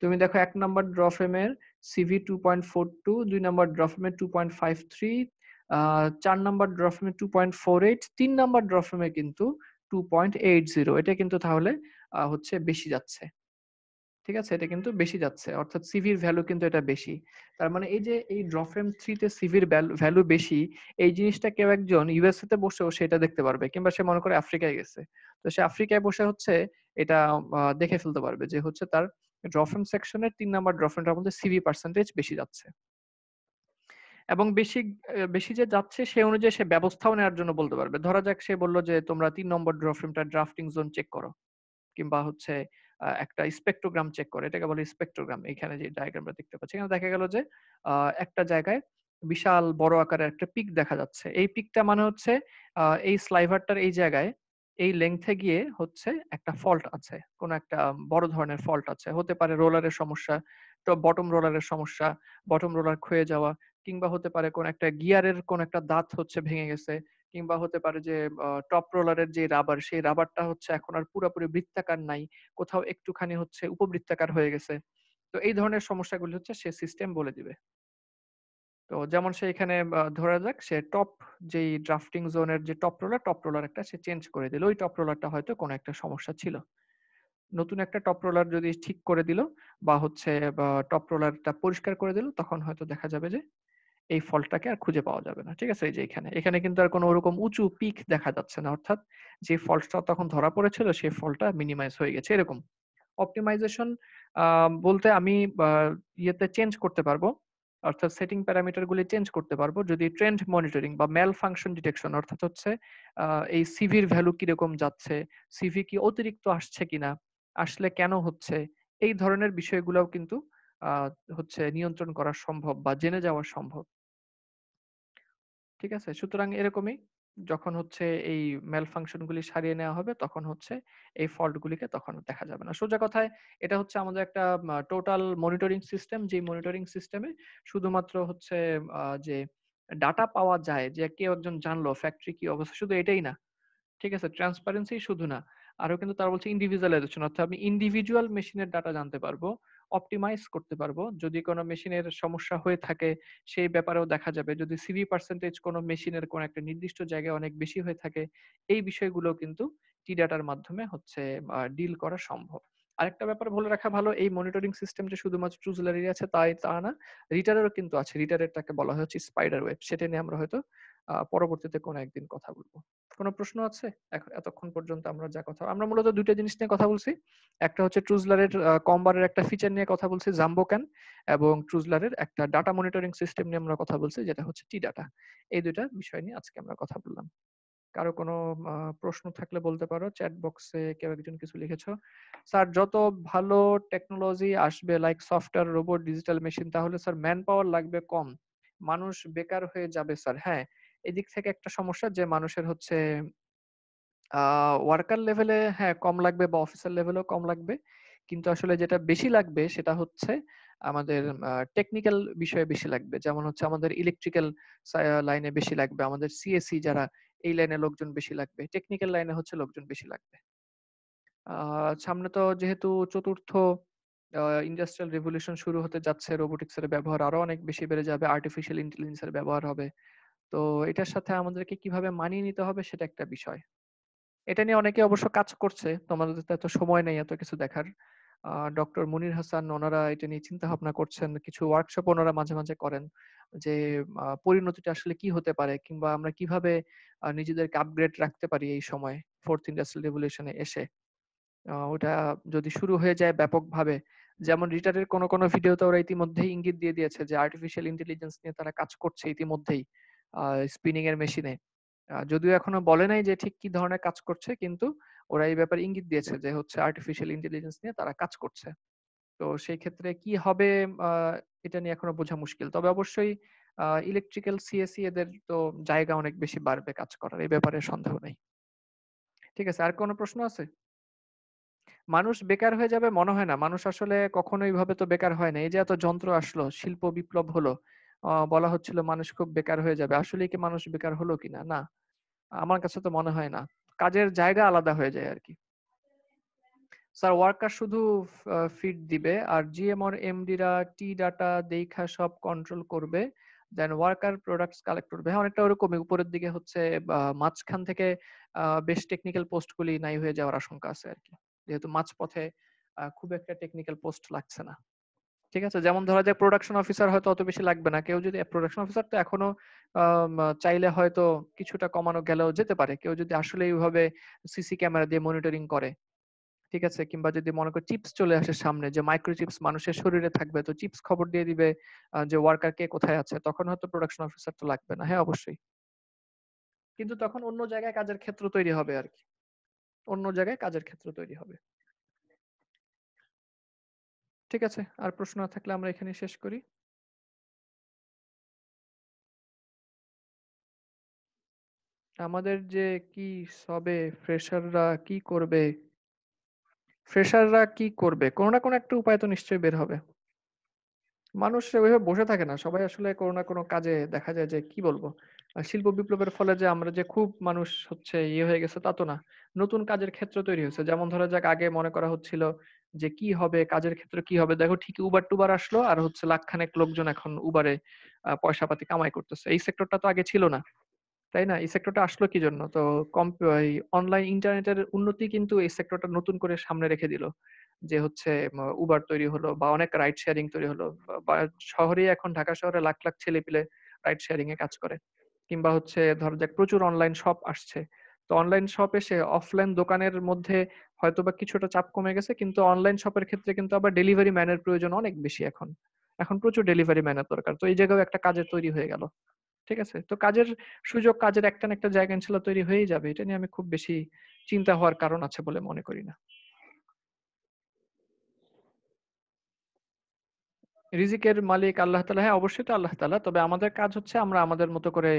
তুমি দেখো এক নম্বর ড্র ফ্রেমের CV two point four two দুই নম্বর ড্র ফ্রেমের টু পয়েন্ট ফাইভ থ্রি চার নম্বর ড্র ফ্রেমে টু পয়েন্ট ফোর এইট তিন নম্বর ড্র ফ্রেমে কিন্তু টু পয়েন্ট এইট জিরো এটা কিন্তু তাহলে হচ্ছে বেশি যাচ্ছে ঠিক আছে এটা কিন্তু বেশি যাচ্ছে অর্থাৎ সিভির ভ্যালু কিন্তু এটা বেশি তার মানে এই যে এই ড্রফ্রেম তে সিভির ভ্যালু বেশি এই জিনিসটা কেউ একজন ইউএসএ তে বসেও সেটা দেখতে পারবে কিংবা সে মনে করে আফ্রিকায় গেছে তো সে আফ্রিকায় বসে হচ্ছে এটা দেখে ফেলতে পারবে যে হচ্ছে তার ড্রফ্রেম সেকশনের তিন নাম্বার ড্রফ্রেমটার মধ্যে সিভি পার্সেন্টেজ বেশি যাচ্ছে এবং বেশি বেশি যে যাচ্ছে সে অনুযায়ী সে ব্যবস্থাও নেওয়ার জন্য বলতে পারবে ধরা যাক সে বললো যে তোমরা তিন নম্বর ড্রফ্রেমটা ড্রাফটিং জোন চেক করো কিংবা হচ্ছে একটা স্পেক্ট্রোগ্রাম চেক করে এটাকে বলে স্পেক্ট্রোগ্রাম এখানে যে ডায়াগ্রামটা দেখতে পাচ্ছি এখানে দেখা গেল যে একটা জায়গায় বিশাল বড় আকারের একটা পিক দেখা যাচ্ছে এই পিকটা মানে হচ্ছে এই স্লাইভারটার এই জায়গায় এই লেংথে গিয়ে হচ্ছে একটা ফল্ট আছে কোন একটা বড় ধরনের ফল্ট আছে হতে পারে রোলারের সমস্যা তো বটম রোলারের সমস্যা বটম রোলার ক্ষয়ে যাওয়া কিংবা হতে পারে কোন একটা গিয়ারের কোন একটা দাঁত হচ্ছে ভেঙে গেছে কিংবা হতে পারে যে টপ রোলারের যে রাবার সেই রাবারটা হচ্ছে এখন আর পুরোপুরি বৃত্তাকার নাই কোথাও একটুখানি হচ্ছে উপবৃত্তাকার হয়ে গেছে তো এই ধরনের সমস্যাগুলি হচ্ছে সে সিস্টেম বলে দিবে তো যেমন সে এখানে ধরা যাক সে টপ যেই ড্রাফটিং জোনের যে টপ রোলার টপ রোলার একটা সে চেঞ্জ করে দিল ওই টপ রোলারটা হয়তো কোনো একটা সমস্যা ছিল নতুন একটা টপ রোলার যদি ঠিক করে দিল বা হচ্ছে টপ রোলারটা পরিষ্কার করে দিল তখন হয়তো দেখা যাবে যে এই ফলটাকে আর খুঁজে পাওয়া যাবে না ঠিক আছে এই যে এখানে এখানে কিন্তু আর কোনো ওরকম উঁচু পিক দেখা যাচ্ছে না অর্থাৎ যে ফলটা তখন ধরা পড়েছিল সেই ফলটা মিনিমাইজ হয়ে গেছে এরকম অপটিমাইজেশন বলতে আমি ইয়েতে চেঞ্জ করতে পারবো অর্থাৎ সেটিং প্যারামিটারগুলি চেঞ্জ করতে পারবো যদি ট্রেন্ড মনিটরিং বা ম্যাল ফাংশন ডিটেকশন অর্থাৎ হচ্ছে এই সিভির ভ্যালু কিরকম যাচ্ছে সিভি কি অতিরিক্ত আসছে কিনা আসলে কেন হচ্ছে এই ধরনের বিষয়গুলোও কিন্তু হচ্ছে নিয়ন্ত্রণ করা সম্ভব বা জেনে যাওয়া সম্ভব ঠিক আছে সুতরাং এরকমই যখন হচ্ছে এই মেল ফাংশনগুলি সারিয়ে নেওয়া হবে তখন হচ্ছে এই ফল্টগুলিকে তখন দেখা যাবে না সোজা কথায় এটা হচ্ছে আমাদের একটা টোটাল মনিটরিং সিস্টেম যে মনিটরিং সিস্টেমে শুধুমাত্র হচ্ছে যে ডাটা পাওয়া যায় যে কেউ একজন জানলো ফ্যাক্টরি কি অবস্থা শুধু এটাই না ঠিক আছে ট্রান্সপারেন্সি শুধু না আরো কিন্তু তারা বলছে ইন্ডিভিজুয়ালাইজেশন অর্থাৎ আমি ইন্ডিভিজুয়াল মেশিনের ডাটা জানতে পারবো অপটিমাইজ করতে পারবো যদি কোনো মেশিনের সমস্যা হয়ে থাকে সেই ব্যাপারেও দেখা যাবে যদি সিভি পার্সেন্টেজ কোনো মেশিনের কোনো একটা নির্দিষ্ট জায়গায় অনেক বেশি হয়ে থাকে এই বিষয়গুলো কিন্তু টি ডাটার মাধ্যমে হচ্ছে ডিল করা সম্ভব আরেকটা ব্যাপার বলে রাখা ভালো এই মনিটরিং সিস্টেম যে শুধুমাত্র ট্রুজলারি আছে তাই তা না রিটারেরও কিন্তু আছে রিটারেরটাকে বলা হচ্ছে স্পাইডার ওয়েব সেটা নিয়ে আমরা হয়তো পরবর্তীতে কোনো একদিন কথা বলবো কোনো প্রশ্ন আছে এতক্ষণ পর্যন্ত আমরা যা কথা আমরা মূলত দুইটা জিনিস নিয়ে কথা বলছি একটা হচ্ছে ট্রুজলারের কম্বারের একটা ফিচার নিয়ে কথা বলছি জাম্বোক্যান এবং ট্রুজলারের একটা ডাটা মনিটরিং সিস্টেম নিয়ে আমরা কথা বলছি যেটা হচ্ছে টি ডাটা এই দুইটা বিষয় নিয়ে আজকে আমরা কথা বললাম কারো কোনো প্রশ্ন থাকলে বলতে পারো চ্যাট বক্সে কেউ একজন কিছু লিখেছো স্যার যত ভালো টেকনোলজি আসবে like software robot digital machine তাহলে স্যার ম্যান পাওয়ার লাগবে কম মানুষ বেকার হয়ে যাবে স্যার হ্যাঁ এদিক থেকে একটা সমস্যা যে মানুষের হচ্ছে ওয়ার্কার লেভেলে হ্যাঁ কম লাগবে বা অফিসার লেভেলেও কম লাগবে কিন্তু আসলে যেটা বেশি লাগবে সেটা হচ্ছে আমাদের টেকনিক্যাল বিষয়ে বেশি লাগবে যেমন হচ্ছে আমাদের ইলেকট্রিক্যাল লাইনে বেশি লাগবে আমাদের সিএসসি e যারা এই লাইনে লোকজন বেশি লাগবে টেকনিক্যাল লাইনে হচ্ছে লোকজন বেশি লাগবে সামনে তো যেহেতু চতুর্থ ইন্ডাস্ট্রিয়াল রেভলিউশন শুরু হতে যাচ্ছে রোবোটিক্সের ব্যবহার আরো অনেক বেশি বেড়ে যাবে আর্টিফিশিয়াল ইন্টেলিজেন্সের ব্যবহার হবে তো এটার সাথে আমাদেরকে কিভাবে মানিয়ে নিতে হবে সেটা একটা বিষয় এটা নিয়ে অনেকে অবশ্য কাজ করছে তোমাদের তো এত সময় নেই এত কিছু দেখার ডক্টর মুনির হাসান ওনারা এটা নিয়ে চিন্তা ভাবনা করছেন কিছু ওয়ার্কশপ ওনারা মাঝে মাঝে করেন যে পরিণতিটা আসলে কি হতে পারে কিংবা আমরা কিভাবে নিজেদেরকে আপগ্রেড রাখতে পারি এই সময় ফোর্থ ইন্ডাস্ট্রিয়াল রেভলিউশনে এসে ওটা যদি শুরু হয়ে যায় ব্যাপকভাবে যেমন রিটারের কোন ভিডিও ভিডিওতে ওরা ইতিমধ্যেই ইঙ্গিত দিয়ে দিয়েছে যে আর্টিফিশিয়াল ইন্টেলিজেন্স নিয়ে তারা কাজ করছে ইতিমধ্যেই স্পিনিং এর মেশিনে যদিও এখনো বলে নাই যে ঠিক কি ধরনের কাজ করছে কিন্তু ওরা এই ব্যাপারে ইঙ্গিত দিয়েছে যে হচ্ছে আর্টিফিশিয়াল ইন্টেলিজেন্স নিয়ে তারা কাজ করছে তো সেই ক্ষেত্রে কি হবে এটা নিয়ে এখনো বোঝা মুশকিল তবে অবশ্যই ইলেকট্রিক্যাল সিএসি e এদের তো জায়গা অনেক বেশি বাড়বে কাজ করার এই ব্যাপারে সন্দেহ নেই ঠিক আছে আর কোনো প্রশ্ন আছে মানুষ বেকার হয়ে যাবে মনে হয় না মানুষ আসলে কখনোই ভাবে তো বেকার হয় না এই যে এত যন্ত্র আসলো শিল্প বিপ্লব হলো বলা হচ্ছিল মানুষ খুব বেকার হয়ে যাবে আসলে কি মানুষ বেকার হলো কিনা না আমার কাছে তো মনে হয় না কাজের জায়গা আলাদা হয়ে যায় আর কি স্যার ওয়ার্কার শুধু ফিড দিবে আর জিএম অর এমডিরা টি ডাটা দেখা সব কন্ট্রোল করবে দেন ওয়ার্কার প্রোডাক্টস কালেক্ট করবে হ্যাঁ অনেকটা ওরকমই উপরের দিকে হচ্ছে মাঝখান থেকে বেশ টেকনিক্যাল পোস্টগুলি নাই হয়ে যাওয়ার আশঙ্কা আছে আর কি যেহেতু পথে খুব একটা টেকনিক্যাল পোস্ট লাগছে না ঠিক আছে যেমন ধরা যায় প্রোডাকশন অফিসার হয়তো অত বেশি লাগবে না কেউ যদি প্রোডাকশন অফিসার তো এখনো চাইলে হয়তো কিছুটা কমানো গেলেও যেতে পারে কেউ যদি আসলে এইভাবে সিসি ক্যামেরা দিয়ে মনিটরিং করে ঠিক আছে কিংবা যদি মনে করো চিপস চলে আসে সামনে যে মাইক্রোচিপস মানুষের শরীরে থাকবে তো চিপস খবর দিয়ে দিবে যে ওয়ার্কার কে কোথায় আছে তখন হয়তো প্রোডাকশন অফিসার তো লাগবে না হ্যাঁ অবশ্যই কিন্তু তখন অন্য জায়গায় কাজের ক্ষেত্র তৈরি হবে আর কি অন্য জায়গায় কাজের ক্ষেত্র তৈরি হবে ঠিক আছে আর প্রশ্ন না থাকলে আমরা এখানে শেষ করি আমাদের যে কি সবে ফ্রেশাররা কি করবে ফ্রেশাররা কি করবে কোনো না কোনো একটা উপায় তো নিশ্চয়ই বের হবে মানুষ ওইভাবে বসে থাকে না সবাই আসলে কোনো না কোনো কাজে দেখা যায় যে কি বলবো শিল্প বিপ্লবের ফলে যে আমরা যে খুব মানুষ হচ্ছে ইয়ে হয়ে গেছে তা তো না নতুন কাজের ক্ষেত্র তৈরি হয়েছে যেমন ধরা যাক আগে মনে করা হচ্ছিল যে কি হবে কাজের ক্ষেত্রে কি হবে দেখো ঠিকই উবার টুবার আসলো আর হচ্ছে লাখখানেক লোকজন এখন উবারে পয়সা পাতি কামাই করতেছে এই সেক্টরটা তো আগে ছিল না তাই না এই সেক্টরটা আসলো কি জন্য তো অনলাইন ইন্টারনেটের উন্নতি কিন্তু এই সেক্টরটা নতুন করে সামনে রেখে দিল যে হচ্ছে উবার তৈরি হলো বা অনেক রাইড শেয়ারিং তৈরি হলো বা শহরে এখন ঢাকা শহরে লাখ লাখ ছেলে পেলে রাইড শেয়ারিং এ কাজ করে কিংবা হচ্ছে ধরো যাক প্রচুর অনলাইন শপ আসছে তো অনলাইন শপ এসে অফলাইন দোকানের মধ্যে হয়তো বা কিছুটা চাপ কমে গেছে কিন্তু অনলাইন শপের ক্ষেত্রে কিন্তু আবার ডেলিভারি ম্যানের প্রয়োজন অনেক বেশি এখন এখন প্রচুর ডেলিভারি ম্যানের দরকার তো এই জায়গায় একটা কাজের তৈরি হয়ে গেল ঠিক আছে তো কাজের সুযোগ কাজের একটা না একটা জায়গা ইনশাল্লাহ তৈরি হয়েই যাবে এটা নিয়ে আমি খুব বেশি চিন্তা হওয়ার কারণ আছে বলে মনে করি না রিজিকের মালিক আল্লাহ তালা হ্যাঁ অবশ্যই তো আল্লাহ তালা তবে আমাদের কাজ হচ্ছে আমরা আমাদের মতো করে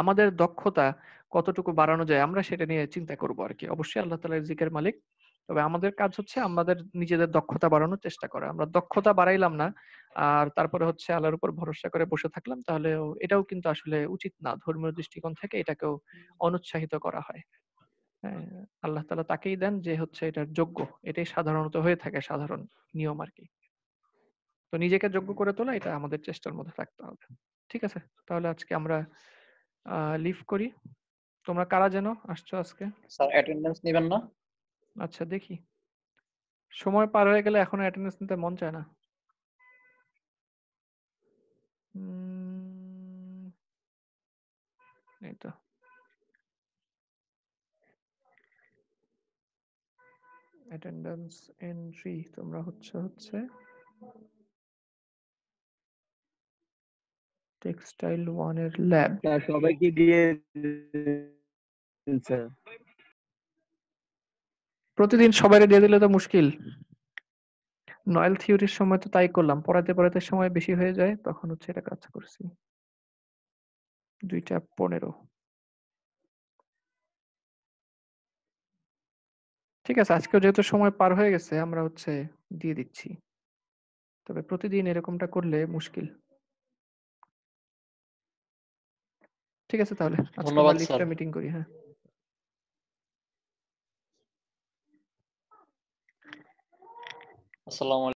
আমাদের দক্ষতা কতটুকু বাড়ানো যায় আমরা সেটা নিয়ে চিন্তা করবো আর কি অবশ্যই আল্লাহ তালা রিজিকের মালিক তবে আমাদের কাজ হচ্ছে আমাদের নিজেদের দক্ষতা বাড়ানোর চেষ্টা করা আমরা দক্ষতা বাড়াইলাম না আর তারপরে হচ্ছে আল্লাহর উপর ভরসা করে বসে থাকলাম তাহলে এটাও কিন্তু আসলে উচিত না ধর্মীয় দৃষ্টিকোণ থেকে এটাকেও অনুৎসাহিত করা হয় হ্যাঁ, আল্লাহ তালা তাকেই দেন যে হচ্ছে এটার যোগ্য এটাই সাধারণত হয়ে থাকে সাধারণ নিয়ম আর কি তো নিজেকে যোগ্য করে তোলা এটা আমাদের চেষ্টার মধ্যে থাকতে হবে ঠিক আছে তাহলে আজকে আমরা লিভ করি তোমরা কারা যেন আসছো আজকে স্যার অ্যাটেন্ডেন্স নেবেন না আচ্ছা দেখি সময় পার হয়ে গেলে এখনো অ্যাটেন্ডেন্স নিতে মন চায় না এইতো অ্যাটেন্ডেন্স এন্ট্রি তোমরা হচ্ছে হচ্ছে টেক্সটাইল ওয়ানের ল্যাব সবাইকে দিয়ে প্রতিদিন সবাই দিয়ে দিলে তো মুশকিল নয়েল থিওরির সময় তো তাই করলাম পড়াতে পড়াতে সময় বেশি হয়ে যায় তখন হচ্ছে এটা কাজ করছি দুইটা পনেরো ঠিক আছে আজকেও যেহেতু সময় পার হয়ে গেছে আমরা হচ্ছে দিয়ে দিচ্ছি তবে প্রতিদিন এরকমটা করলে মুশকিল ঠিক আছে তাহলে ধন্যবাদ স্যার মিটিং করি হ্যাঁ আসসালামু